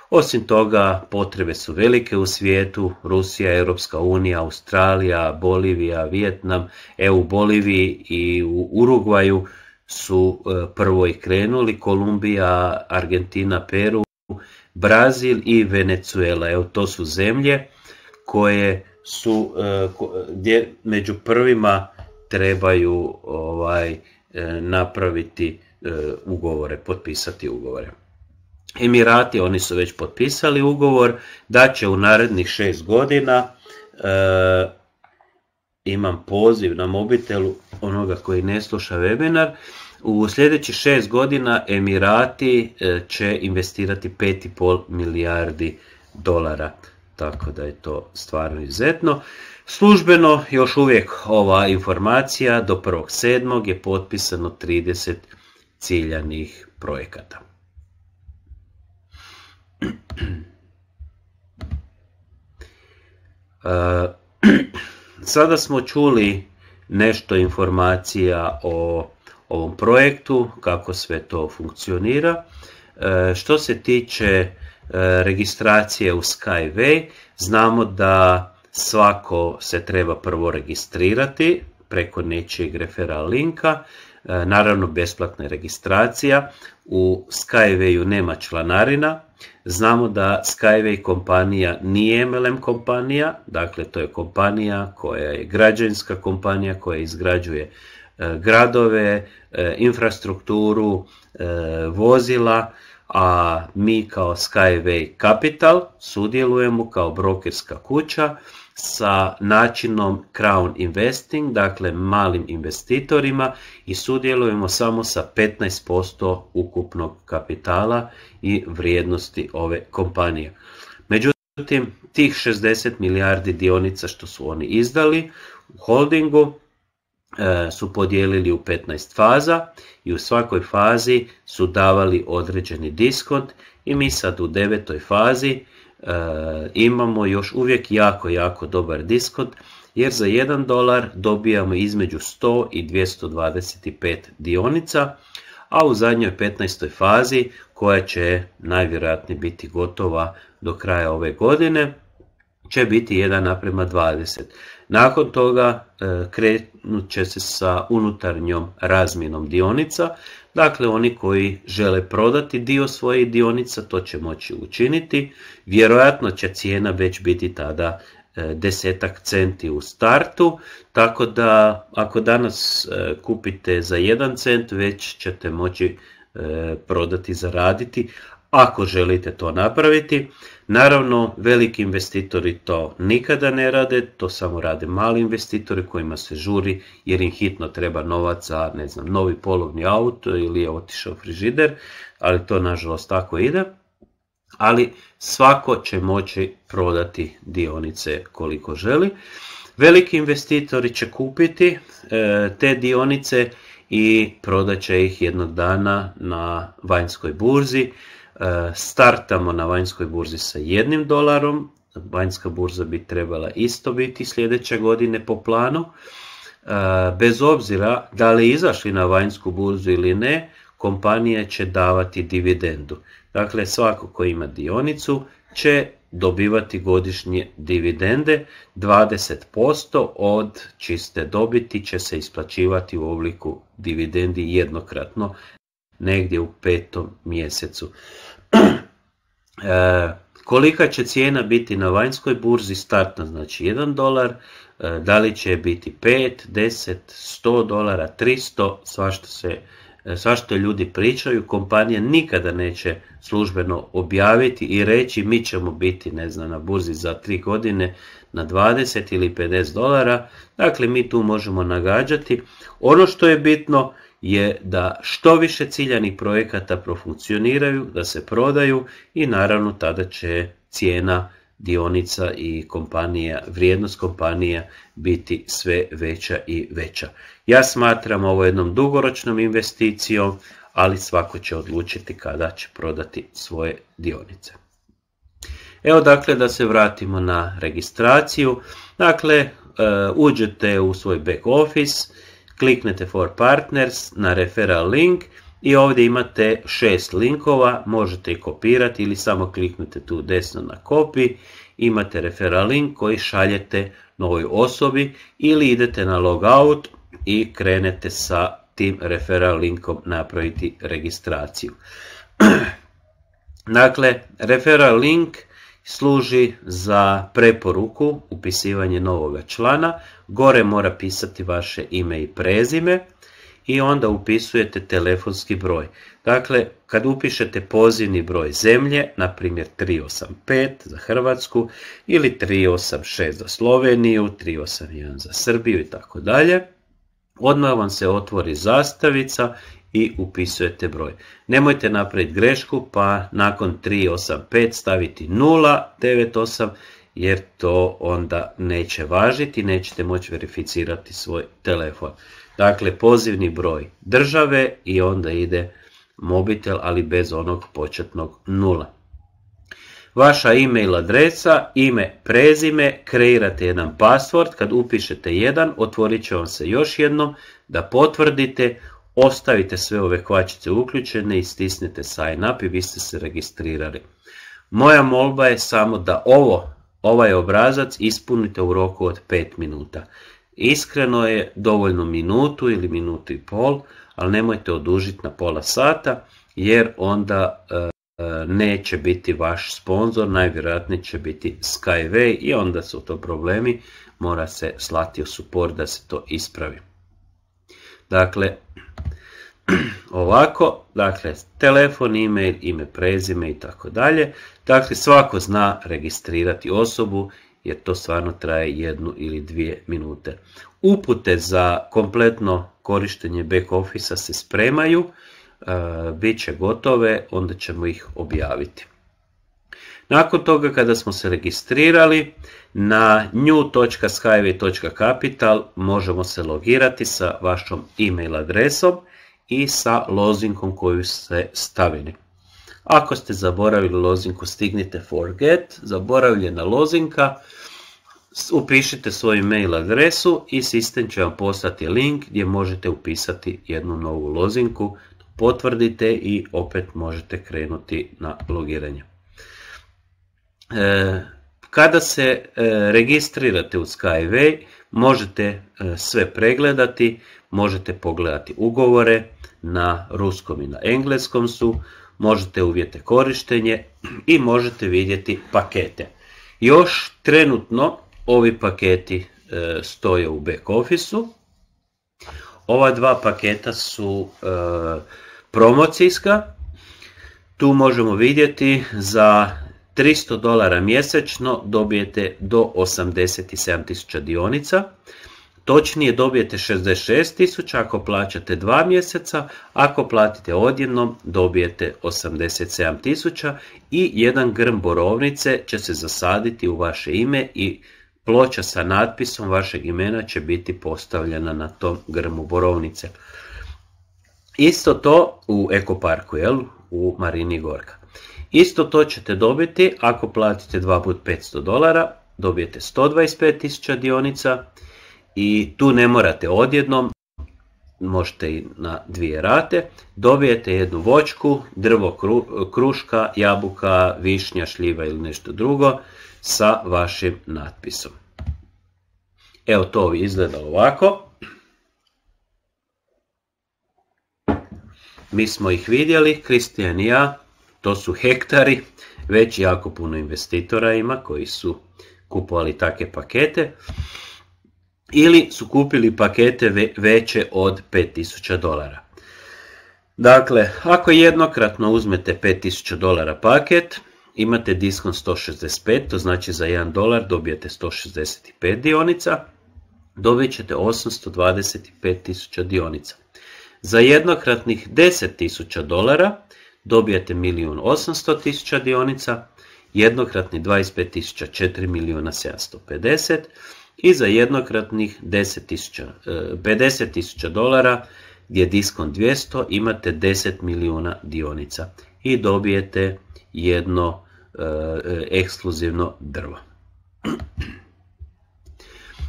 Osim toga, potrebe su velike u svijetu, Rusija, Europska unija, Australija, Bolivija, Vijetnam, EU Boliviji i u Urugvaju su e, prvo i krenuli, Kolumbija, Argentina, Peru, Brazil i Venezuela. Evo to su zemlje koje su e, gdje među prvima trebaju ovaj e, napraviti ugovore, potpisati ugovore. Emirati, oni su već potpisali ugovor da će u narednih šest godina imam poziv na mobitelu onoga koji ne sluša webinar. U sljedećih šest godina Emirati e, će investirati 5,5 milijardi dolara. Tako da je to stvarno izuzetno. Službeno još uvijek ova informacija do 1.7. je potpisano 30 ciljanih projekata. E, Sada smo čuli nešto informacija o ovom projektu, kako sve to funkcionira. E, što se tiče e, registracije u Skyway, znamo da svako se treba prvo registrirati preko nečijeg referral linka E, naravno besplatna je registracija, u Skywayu nema članarina, znamo da Skyway kompanija nije MLM kompanija, dakle to je kompanija koja je građanska kompanija koja izgrađuje e, gradove, e, infrastrukturu, vozila, a mi kao Skyway Capital sudjelujemo kao brokerska kuća sa načinom Crown Investing, dakle malim investitorima i sudjelujemo samo sa 15% ukupnog kapitala i vrijednosti ove kompanije. Međutim, tih 60 milijardi dionica što su oni izdali u holdingu E, su podijelili u 15 faza i u svakoj fazi su davali određeni diskont i mi sad u devetoj fazi e, imamo još uvijek jako, jako dobar diskont jer za 1 dolar dobijamo između 100 i 225 dionica, a u zadnjoj 15. fazi koja će najvjerojatnije biti gotova do kraja ove godine će biti 1 naprema 20. Nakon toga e, krenut će se sa unutarnjom razmjenom dionica. Dakle, oni koji žele prodati dio svoje dionica, to će moći učiniti. Vjerojatno će cijena već biti tada e, desetak centi u startu, tako da ako danas e, kupite za jedan cent, već ćete moći prodati, zaraditi, ako želite to napraviti. Naravno, veliki investitori to nikada ne rade, to samo rade mali investitori kojima se žuri jer im hitno treba novac za ne znam, novi polovni auto ili je otišao frižider, ali to nažalost tako ide. Ali svako će moći prodati dionice koliko želi. Veliki investitori će kupiti e, te dionice i prodat će ih jednog dana na vanjskoj burzi E, startamo na vanjskoj burzi sa jednim dolarom, vanjska burza bi trebala isto biti sljedeće godine po planu. E, bez obzira da li izašli na vanjsku burzu ili ne, kompanija će davati dividendu. Dakle, svako ko ima dionicu će dobivati godišnje dividende, 20% od čiste dobiti će se isplaćivati u obliku dividendi jednokratno negdje u petom mjesecu. E, kolika će cijena biti na vanjskoj burzi startna, znači 1 dolar, e, da li će biti 5, 10, 100 dolara, 300, svašta se e, svašto ljudi pričaju, kompanija nikada neće službeno objaviti i reći mi ćemo biti ne znam, na burzi za 3 godine na 20 ili 50 dolara, dakle mi tu možemo nagađati. Ono što je bitno je da što više ciljanih projekata profunkcioniraju, da se prodaju i naravno tada će cijena dionica i kompanija, vrijednost kompanija biti sve veća i veća. Ja smatram ovo jednom dugoročnom investicijom, ali svako će odlučiti kada će prodati svoje dionice. Evo dakle da se vratimo na registraciju. Dakle, e, uđete u svoj back office, kliknete for partners na referral link i ovdje imate šest linkova, možete ih kopirati ili samo kliknete tu desno na copy, imate referral link koji šaljete novoj osobi ili idete na logout i krenete sa tim referral linkom napraviti registraciju. dakle, referral link služi za preporuku upisivanje novog člana. Gore mora pisati vaše ime i prezime i onda upisujete telefonski broj. Dakle, kad upišete pozivni broj zemlje, na primjer 385 za Hrvatsku ili 386 za Sloveniju, 381 za Srbiju i tako dalje, odmah vam se otvori zastavica i upisujete broj. Nemojte napraviti grešku pa nakon 385 staviti 098 jer to onda neće važiti, nećete moći verificirati svoj telefon. Dakle, pozivni broj države i onda ide mobitel, ali bez onog početnog nula. Vaša e-mail adresa, ime, prezime, kreirate jedan password, kad upišete jedan, otvorit će vam se još jednom da potvrdite Ostavite sve ove kvačice uključene i stisnite sign up i vi ste se registrirali. Moja molba je samo da ovo, ovaj obrazac ispunite u roku od 5 minuta. Iskreno je dovoljno minutu ili minutu i pol, ali nemojte odužiti na pola sata jer onda e, e, neće biti vaš sponzor, najvjerojatnije će biti Skyway i onda su to problemi, mora se slati u support da se to ispravi. Dakle, ovako, dakle, telefon, e-mail, ime, prezime i tako dalje. Dakle, svako zna registrirati osobu jer to stvarno traje jednu ili dvije minute. Upute za kompletno korištenje back office se spremaju, e, bit će gotove, onda ćemo ih objaviti. Nakon toga kada smo se registrirali na new.skyway.capital možemo se logirati sa vašom e-mail adresom i sa lozinkom koju ste stavili. Ako ste zaboravili lozinku, stignite forget, zaboravljena lozinka, upišite svoju mail adresu i sistem će vam poslati link gdje možete upisati jednu novu lozinku, potvrdite i opet možete krenuti na logiranje. E, kada se e, registrirate u Skyway, možete e, sve pregledati, možete pogledati ugovore, na ruskom i na engleskom su, možete uvjete korištenje i možete vidjeti pakete. Još trenutno ovi paketi e, stoje u back office-u. Ova dva paketa su e, promocijska. Tu možemo vidjeti za 300 dolara mjesečno dobijete do 87.000 dionica. Točnije dobijete 66.000 ako plaćate dva mjeseca, ako platite odjednom dobijete 87.000 i jedan grm borovnice će se zasaditi u vaše ime i ploča sa natpisom vašeg imena će biti postavljena na tom grmu borovnice. Isto to u ekoparku, jel? u Marini Gorka. Isto to ćete dobiti ako platite 2 put 500 dolara, dobijete 125.000 dionica, i tu ne morate odjednom, možete i na dvije rate, dobijete jednu vočku, drvo kruška, jabuka, višnja, šljiva ili nešto drugo sa vašim natpisom. Evo to izgleda ovako. Mi smo ih vidjeli, Kristijan i ja, to su hektari, već jako puno investitora ima koji su kupovali take pakete ili su kupili pakete veće od 5000 dolara. Dakle, ako jednokratno uzmete 5000 dolara paket, imate diskon 165, to znači za 1 dolar dobijete 165 dionica, dobit ćete 825.000 dionica. Za jednokratnih 10.000 dolara dobijete 1.800.000 dionica, jednokratni 25.000 4.750.000, i za jednokratnih 50.000 e, dolara gdje je diskon 200 imate 10 milijuna dionica i dobijete jedno e, ekskluzivno drvo.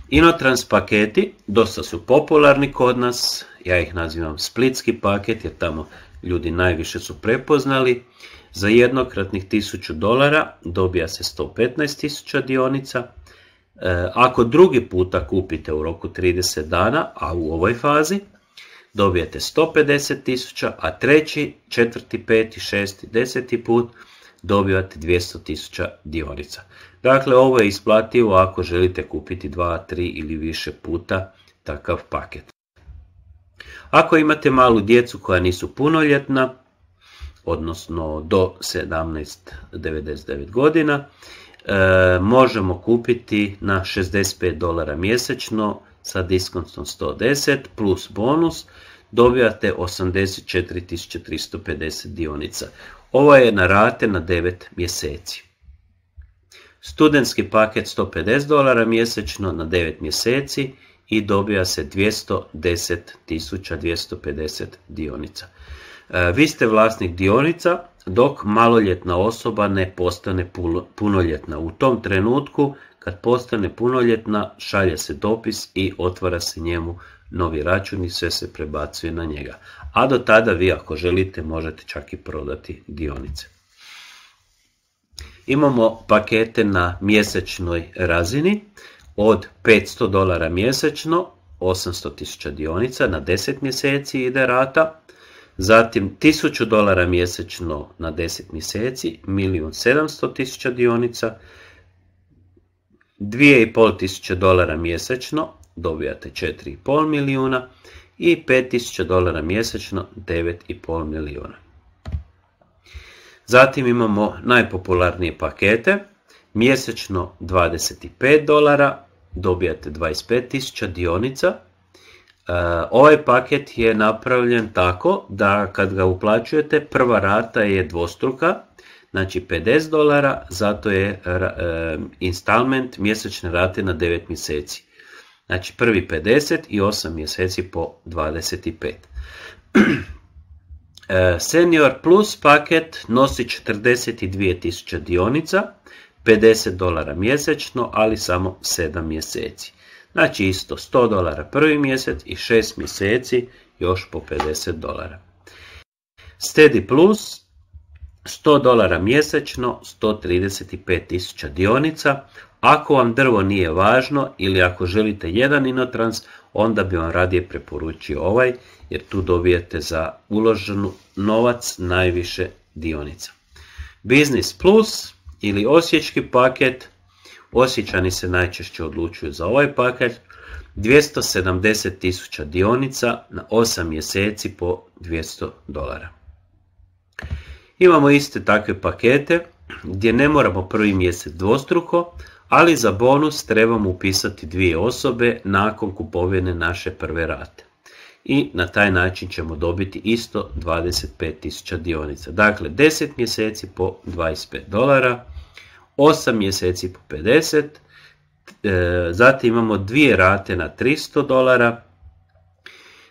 Inotrans paketi dosta su popularni kod nas, ja ih nazivam splitski paket jer tamo ljudi najviše su prepoznali. Za jednokratnih 1000 dolara dobija se 115.000 dionica, E, ako drugi puta kupite u roku 30 dana, a u ovoj fazi, dobijete 150 tisuća, a treći, četvrti, peti, šesti, deseti put dobivate 200 tisuća dionica. Dakle, ovo je isplativo ako želite kupiti 2, 3 ili više puta takav paket. Ako imate malu djecu koja nisu punoljetna, odnosno do 17,99 godina E, možemo kupiti na 65 dolara mjesečno sa diskonstom 110 plus bonus dobijate 84.350 dionica. Ovo je na rate na 9 mjeseci. Studentski paket 150 dolara mjesečno na 9 mjeseci i dobija se 210.250 dionica. E, vi ste vlasnik dionica, dok maloljetna osoba ne postane punoljetna. U tom trenutku kad postane punoljetna šalje se dopis i otvara se njemu novi račun i sve se prebacuje na njega. A do tada vi ako želite možete čak i prodati dionice. Imamo pakete na mjesečnoj razini od 500 dolara mjesečno, 800 tisuća dionica na 10 mjeseci ide rata, zatim 1000 dolara mjesečno na 10 mjeseci, 1.700.000 tisuća dionica, 2.500 dolara mjesečno dobijate 4,5 milijuna i 5.000 dolara mjesečno 9,5 milijuna. Zatim imamo najpopularnije pakete, mjesečno 25 dolara, dobijate 25.000 dionica, E, ovaj paket je napravljen tako da kad ga uplaćujete prva rata je dvostruka, znači 50 dolara, zato je e, instalment mjesečne rate na 9 mjeseci. Znači prvi 50 i 8 mjeseci po 25. E, senior Plus paket nosi 42.000 dionica, 50 dolara mjesečno, ali samo 7 mjeseci. Znači isto 100 dolara prvi mjesec i 6 mjeseci još po 50 dolara. Steady Plus 100 dolara mjesečno, 135.000 dionica. Ako vam drvo nije važno ili ako želite jedan inotrans, onda bi vam radije preporučio ovaj, jer tu dobijete za uloženu novac najviše dionica. Biznis Plus ili osječki paket Osjećani se najčešće odlučuju za ovaj paket, 270 tisuća dionica na 8 mjeseci po 200 dolara. Imamo iste takve pakete gdje ne moramo prvi mjesec dvostruko, ali za bonus trebamo upisati dvije osobe nakon kupovine naše prve rate. I na taj način ćemo dobiti isto tisuća dionica. Dakle, 10 mjeseci po 25 dolara 8 mjeseci po 50, e, zatim imamo dvije rate na 300 dolara,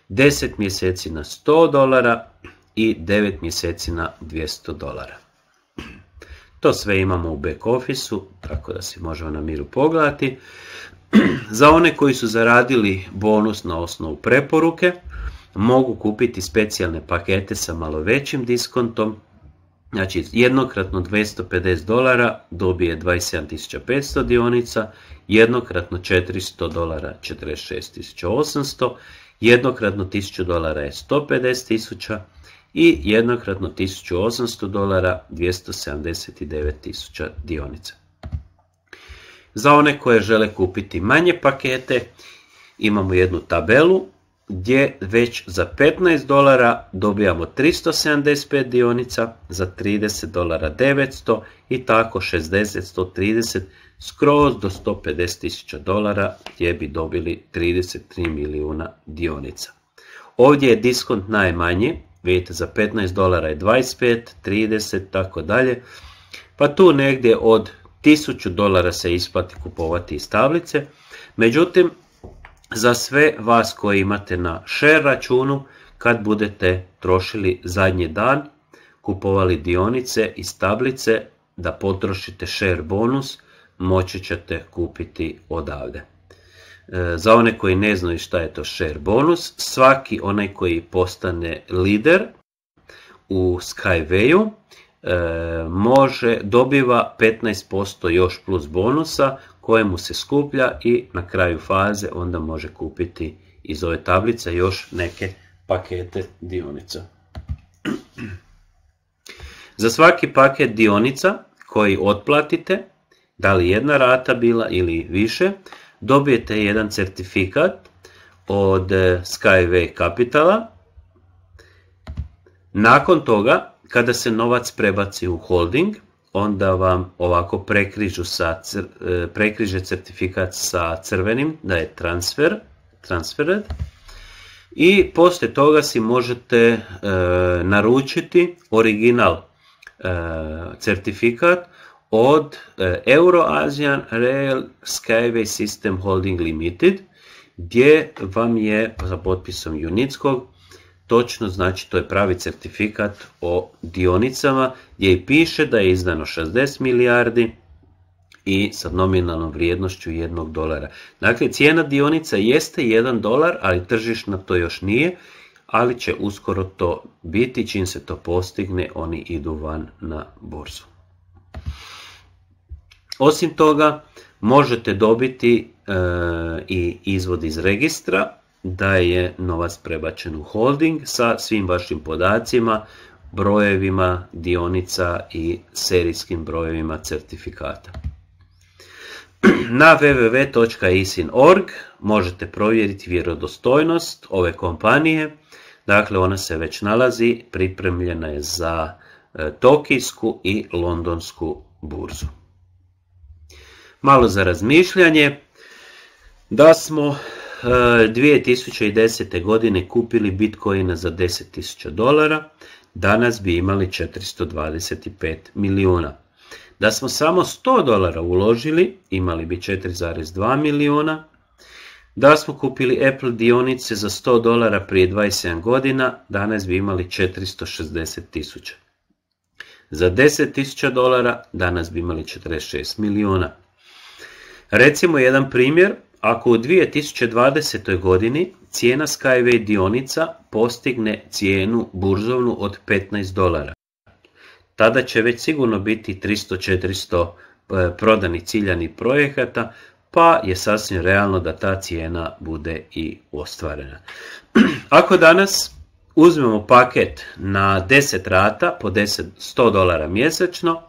10 mjeseci na 100 dolara i 9 mjeseci na 200 dolara. To sve imamo u back office-u, tako da se možemo na miru pogledati. Za one koji su zaradili bonus na osnovu preporuke, mogu kupiti specijalne pakete sa malo većim diskontom Znači, jednokratno 250 dolara dobije 27.500 dionica, jednokratno 400 dolara 46.800, jednokratno 1000 dolara je 150.000 i jednokratno 1800 dolara 279.000 dionica. Za one koje žele kupiti manje pakete imamo jednu tabelu gdje već za 15 dolara dobijamo 375 dionica, za 30 dolara 900 i tako 60, 130, skroz do 150 tisuća dolara gdje bi dobili 33 milijuna dionica. Ovdje je diskont najmanji, vidite za 15 dolara je 25, 30, tako dalje. Pa tu negdje od 1000 dolara se isplati kupovati iz tablice. Međutim, za sve vas koji imate na share računu kad budete trošili zadnji dan, kupovali dionice iz tablice da potrošite share bonus, moći ćete kupiti odavde. E, za one koji ne znaju šta je to share bonus, svaki onaj koji postane lider u Skywayu e, može, dobiva 15% još plus bonusa kojemu se skuplja i na kraju faze onda može kupiti iz ove tablice još neke pakete dionica. Za svaki paket dionica koji otplatite, da li jedna rata bila ili više, dobijete jedan certifikat od e, Skyway Capitala. Nakon toga, kada se novac prebaci u holding, onda vam ovako prekrižu sa, e, prekriže certifikat sa crvenim da je transfer, transferred. I poslije toga si možete e, naručiti original e, certifikat od e, Euroasian Rail Skyway System Holding Limited gdje vam je za potpisom Junitskog točno, znači to je pravi certifikat o dionicama gdje i piše da je izdano 60 milijardi i sa nominalnom vrijednošću jednog dolara. Dakle, cijena dionica jeste 1 dolar, ali tržišna to još nije, ali će uskoro to biti, čim se to postigne, oni idu van na borzu. Osim toga, možete dobiti e, i izvod iz registra, da je novac prebačen u holding sa svim vašim podacima, brojevima dionica i serijskim brojevima certifikata. Na www.isin.org možete provjeriti vjerodostojnost ove kompanije. Dakle, ona se već nalazi, pripremljena je za e, tokijsku i londonsku burzu. Malo za razmišljanje da smo 2010. Eh, godine kupili bitcoina za 10.000 dolara, danas bi imali 425 milijuna. Da smo samo 100 dolara uložili, imali bi 4,2 milijuna. Da smo kupili Apple dionice za 100 dolara prije 27 godina, danas bi imali 460 tisuća. Za 10.000 tisuća dolara, danas bi imali 46 milijuna. Recimo jedan primjer, ako u 2020. godini cijena Skyway dionica postigne cijenu burzovnu od 15 dolara, tada će već sigurno biti 300-400 e, prodani ciljani projekata, pa je sasvim realno da ta cijena bude i ostvarena. Ako danas uzmemo paket na 10 rata po 100 dolara mjesečno,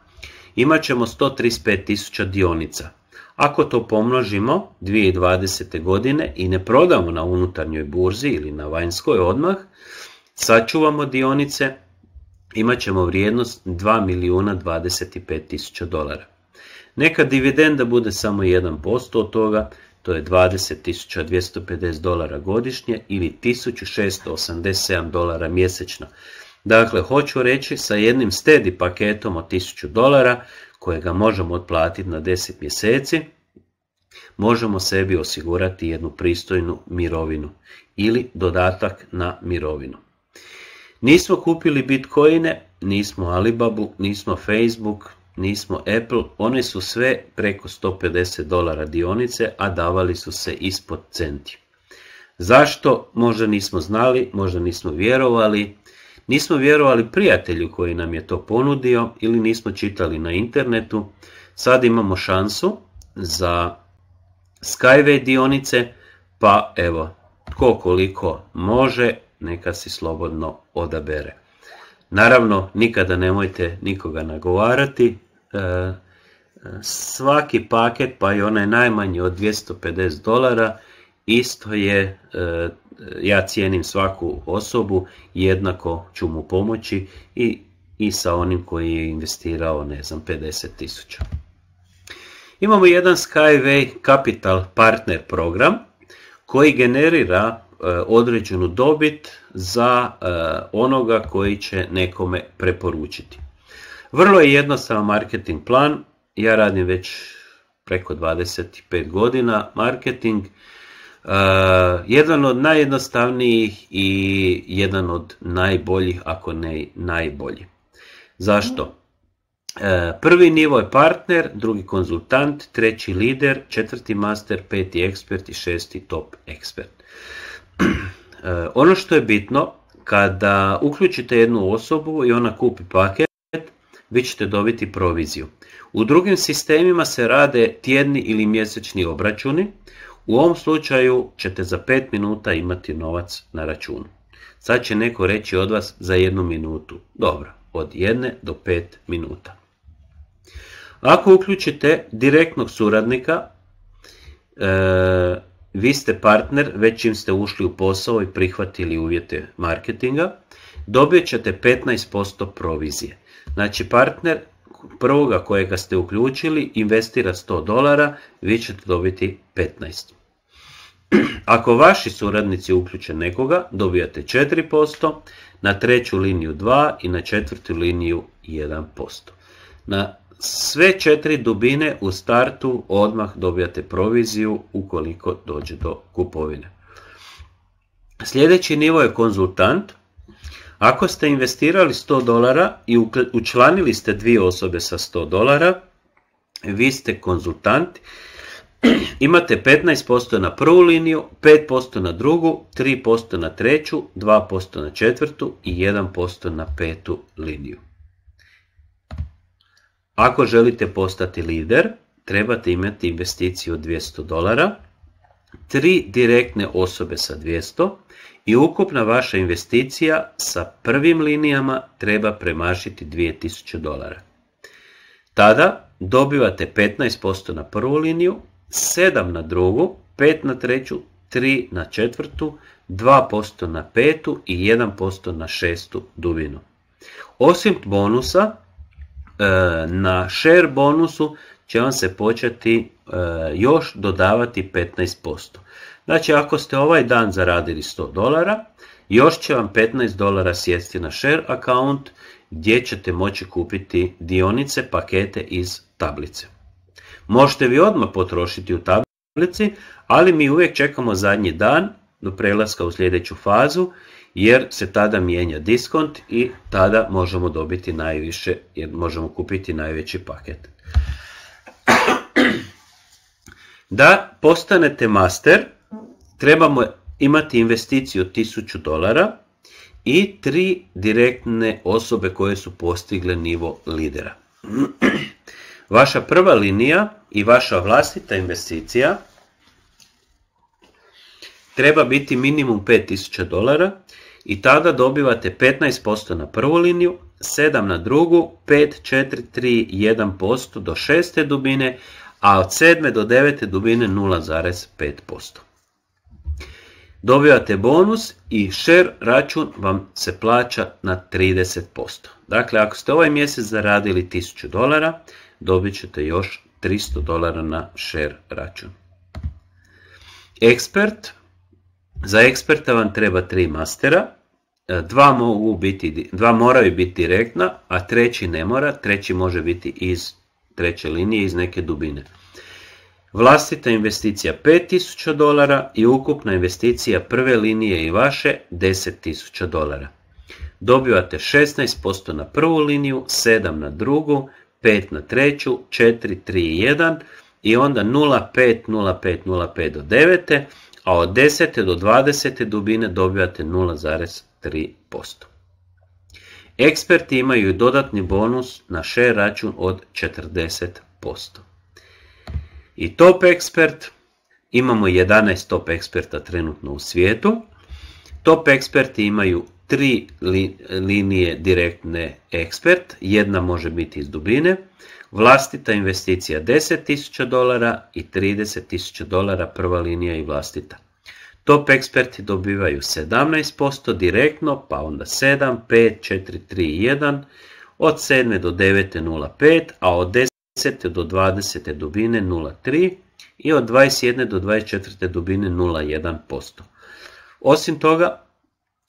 imat ćemo 135.000 dionica. Ako to pomnožimo 2020. godine i ne prodamo na unutarnjoj burzi ili na vanjskoj odmah, sačuvamo dionice, imat ćemo vrijednost 2 milijuna 25 tisuća dolara. Neka dividenda bude samo 1% od toga, to je 20.250 dolara godišnje ili 1687 dolara mjesečno. Dakle, hoću reći sa jednim stedi paketom od 1000 dolara kojega možemo otplatiti na 10 mjeseci, možemo sebi osigurati jednu pristojnu mirovinu ili dodatak na mirovinu. Nismo kupili bitcoine, nismo Alibabu, nismo Facebook, nismo Apple, one su sve preko 150 dolara dionice, a davali su se ispod centi. Zašto? Možda nismo znali, možda nismo vjerovali, Nismo vjerovali prijatelju koji nam je to ponudio ili nismo čitali na internetu. Sad imamo šansu za Skyway dionice, pa evo, tko koliko može, neka si slobodno odabere. Naravno, nikada nemojte nikoga nagovarati. E, svaki paket, pa i onaj najmanji od 250 dolara, isto je, e, ja cijenim svaku osobu, jednako ću mu pomoći i, sa onim koji je investirao, ne znam, 50 tisuća. Imamo jedan Skyway Capital Partner program koji generira e, određenu dobit za e, onoga koji će nekome preporučiti. Vrlo je jednostavan marketing plan, ja radim već preko 25 godina marketing, E, jedan od najjednostavnijih i jedan od najboljih, ako ne najbolji. Zašto? E, prvi nivo je partner, drugi konzultant, treći lider, četvrti master, peti ekspert i šesti top ekspert. E, ono što je bitno, kada uključite jednu osobu i ona kupi paket, vi ćete dobiti proviziju. U drugim sistemima se rade tjedni ili mjesečni obračuni, u ovom slučaju ćete za 5 minuta imati novac na računu. Sad će neko reći od vas za jednu minutu. Dobro, od jedne do 5 minuta. Ako uključite direktnog suradnika, e, vi ste partner, već čim ste ušli u posao i prihvatili uvjete marketinga, dobit ćete 15% provizije. Znači partner prvoga kojega ste uključili investira 100 dolara, vi ćete dobiti 15. Ako vaši suradnici uključe nekoga, dobijate 4%, na treću liniju 2 i na četvrtu liniju 1%. Na sve četiri dubine u startu odmah dobijate proviziju ukoliko dođe do kupovine. Sljedeći nivo je konzultant. Ako ste investirali 100 dolara i učlanili ste dvije osobe sa 100 dolara, vi ste konzultant, imate 15% na prvu liniju, 5% na drugu, 3% na treću, 2% na četvrtu i 1% na petu liniju. Ako želite postati lider, trebate imati investiciju od 200 dolara, 3 direktne osobe sa 200, i ukupna vaša investicija sa prvim linijama treba premašiti 2000 dolara. Tada dobivate 15% na prvu liniju, 7 na drugu, 5 na treću, 3 na četvrtu, 2% na petu i 1% na šestu dubinu. Osim bonusa, e, na share bonusu će vam se početi e, još dodavati 15%. Znači ako ste ovaj dan zaradili 100 dolara, još će vam 15 dolara sjesti na share account gdje ćete moći kupiti dionice, pakete iz tablice. Možete vi odmah potrošiti u tablici, ali mi uvijek čekamo zadnji dan do prelaska u sljedeću fazu, jer se tada mijenja diskont i tada možemo dobiti najviše, jer možemo kupiti najveći paket. Da postanete master, trebamo imati investiciju 1000 dolara i tri direktne osobe koje su postigle nivo lidera. Vaša prva linija i vaša vlastita investicija treba biti minimum 5000 dolara i tada dobivate 15% na prvu liniju, 7 na drugu, 5, 4, 3, 1% do šeste dubine, a od sedme do devete dubine 0,5% dobivate bonus i share račun vam se plaća na 30%. Dakle, ako ste ovaj mjesec zaradili 1000 dolara, dobit ćete još 300 dolara na share račun. Ekspert. Za eksperta vam treba tri mastera. E, dva, mogu biti, dva moraju biti direktna, a treći ne mora. Treći može biti iz treće linije, iz neke dubine. Vlastita investicija 5000 dolara i ukupna investicija prve linije i vaše 10.000 dolara. Dobivate 16% na prvu liniju, 7 na drugu, 5 na treću, 4, 3, 1 i onda 0,5, 0,5, 0,5 do 9, a od 10. do 20. dubine dobivate 0,3%. Eksperti imaju dodatni bonus na share račun od 40% i top ekspert. Imamo 11 top eksperta trenutno u svijetu. Top eksperti imaju tri linije direktne ekspert, jedna može biti iz dubine, vlastita investicija 10.000 dolara i 30.000 dolara prva linija i vlastita. Top eksperti dobivaju 17% direktno, pa onda 7, 5, 4, 3, 1, od 7 do 9.05, a od 10 20 do 20 dubine 0,3 i od 21 do 24 dubine 0,1%. Osim toga,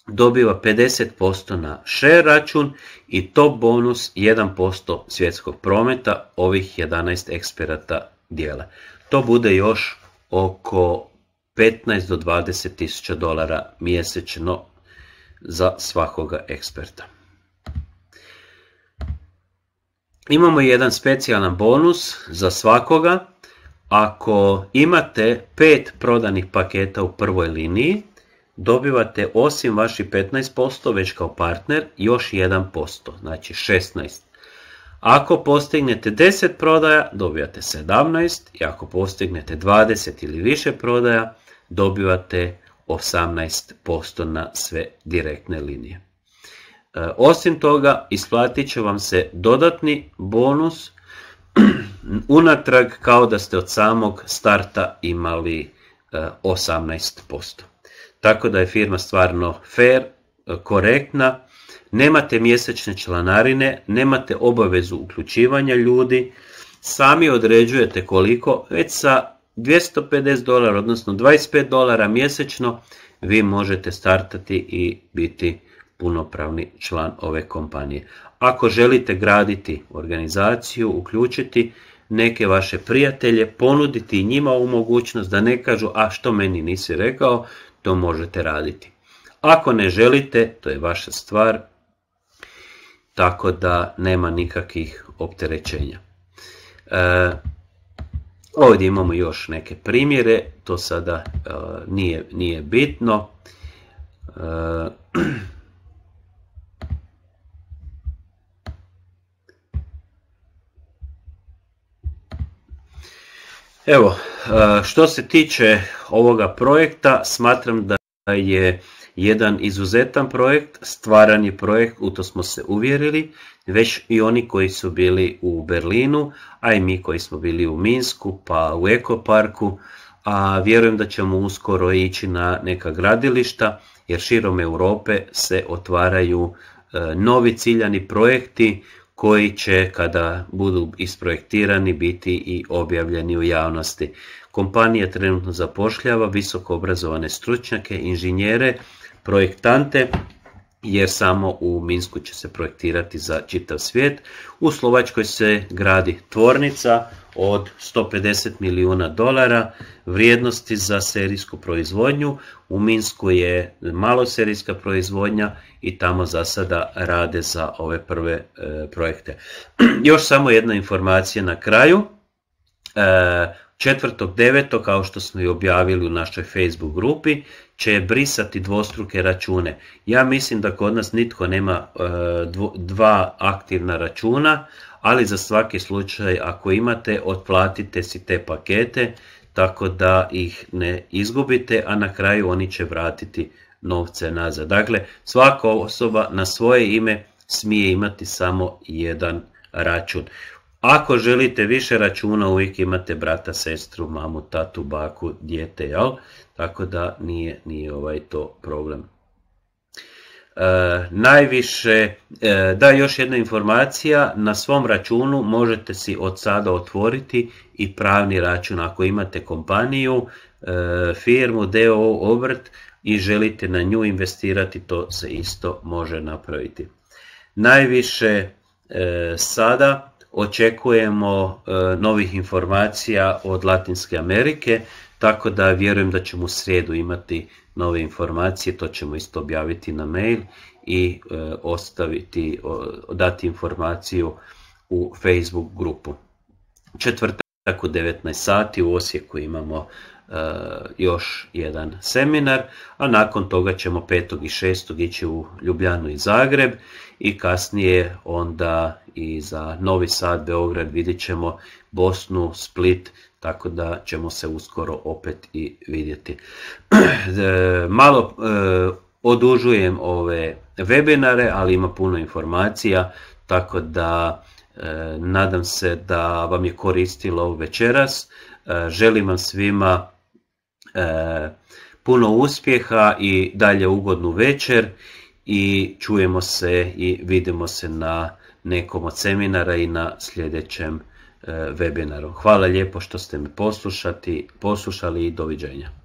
dobiva 50% na share račun i to bonus 1% svjetskog prometa ovih 11 eksperata dijela. To bude još oko 15 do 20 tisuća dolara mjesečno za svakoga eksperta imamo jedan specijalan bonus za svakoga. Ako imate 5 prodanih paketa u prvoj liniji, dobivate osim vaših 15% već kao partner još 1%, znači 16. Ako postignete 10 prodaja, dobivate 17 i ako postignete 20 ili više prodaja, dobivate 18% na sve direktne linije. E, osim toga, isplatit će vam se dodatni bonus unatrag kao da ste od samog starta imali 18%. E, Tako da je firma stvarno fair, e, korektna, nemate mjesečne članarine, nemate obavezu uključivanja ljudi, sami određujete koliko, već sa 250 dolara, odnosno 25 dolara mjesečno, vi možete startati i biti punopravni član ove kompanije. Ako želite graditi organizaciju, uključiti neke vaše prijatelje, ponuditi njima ovu mogućnost da ne kažu a što meni nisi rekao, to možete raditi. Ako ne želite, to je vaša stvar, tako da nema nikakvih opterećenja. E, ovdje imamo još neke primjere, to sada e, nije, bitno. E, Evo, e, što se tiče ovoga projekta, smatram da je jedan izuzetan projekt, stvarani projekt, u to smo se uvjerili, već i oni koji su bili u Berlinu, a i mi koji smo bili u Minsku, pa u Ekoparku, a vjerujem da ćemo uskoro ići na neka gradilišta, jer širom Europe se otvaraju e, novi ciljani projekti koji će, kada budu isprojektirani, biti i objavljeni u javnosti. Kompanija trenutno zapošljava visoko obrazovane stručnjake, inženjere, projektante, jer samo u Minsku će se projektirati za čitav svijet. U Slovačkoj se gradi tvornica, od 150 milijuna dolara vrijednosti za serijsku proizvodnju. U Minsku je malo serijska proizvodnja i tamo za sada rade za ove prve e, projekte. Još samo jedna informacija na kraju. 4.9. E, kao što smo i objavili u našoj Facebook grupi, će brisati dvostruke račune. Ja mislim da kod nas nitko nema e, dva aktivna računa, ali za svaki slučaj ako imate, otplatite si te pakete tako da ih ne izgubite, a na kraju oni će vratiti novce nazad. Dakle, svaka osoba na svoje ime smije imati samo jedan račun. Ako želite više računa, uvijek imate brata, sestru, mamu, tatu, baku, dijete, jel? Tako da nije, nije ovaj to problem. E, najviše, e, da još jedna informacija, na svom računu možete si od sada otvoriti i pravni račun. Ako imate kompaniju, e, firmu, DOO, obrt i želite na nju investirati, to se isto može napraviti. Najviše e, sada očekujemo e, novih informacija od Latinske Amerike, tako da vjerujem da ćemo u srijedu imati nove informacije, to ćemo isto objaviti na mail i e, ostaviti, dati informaciju u Facebook grupu. Četvrtak u 19 sati u Osijeku imamo e, još jedan seminar, a nakon toga ćemo 5. i 6. ići u Ljubljanu i Zagreb i kasnije onda i za Novi Sad, Beograd vidjet ćemo Bosnu, Split, tako da ćemo se uskoro opet i vidjeti. E, malo e, odužujem ove webinare, ali ima puno informacija, tako da e, nadam se da vam je koristilo večeras. Želim vam svima puno uspjeha i dalje ugodnu večer i čujemo se i vidimo se na nekom od seminara i na sljedećem eh, webinaru. Hvala lijepo što ste me poslušali i doviđenja.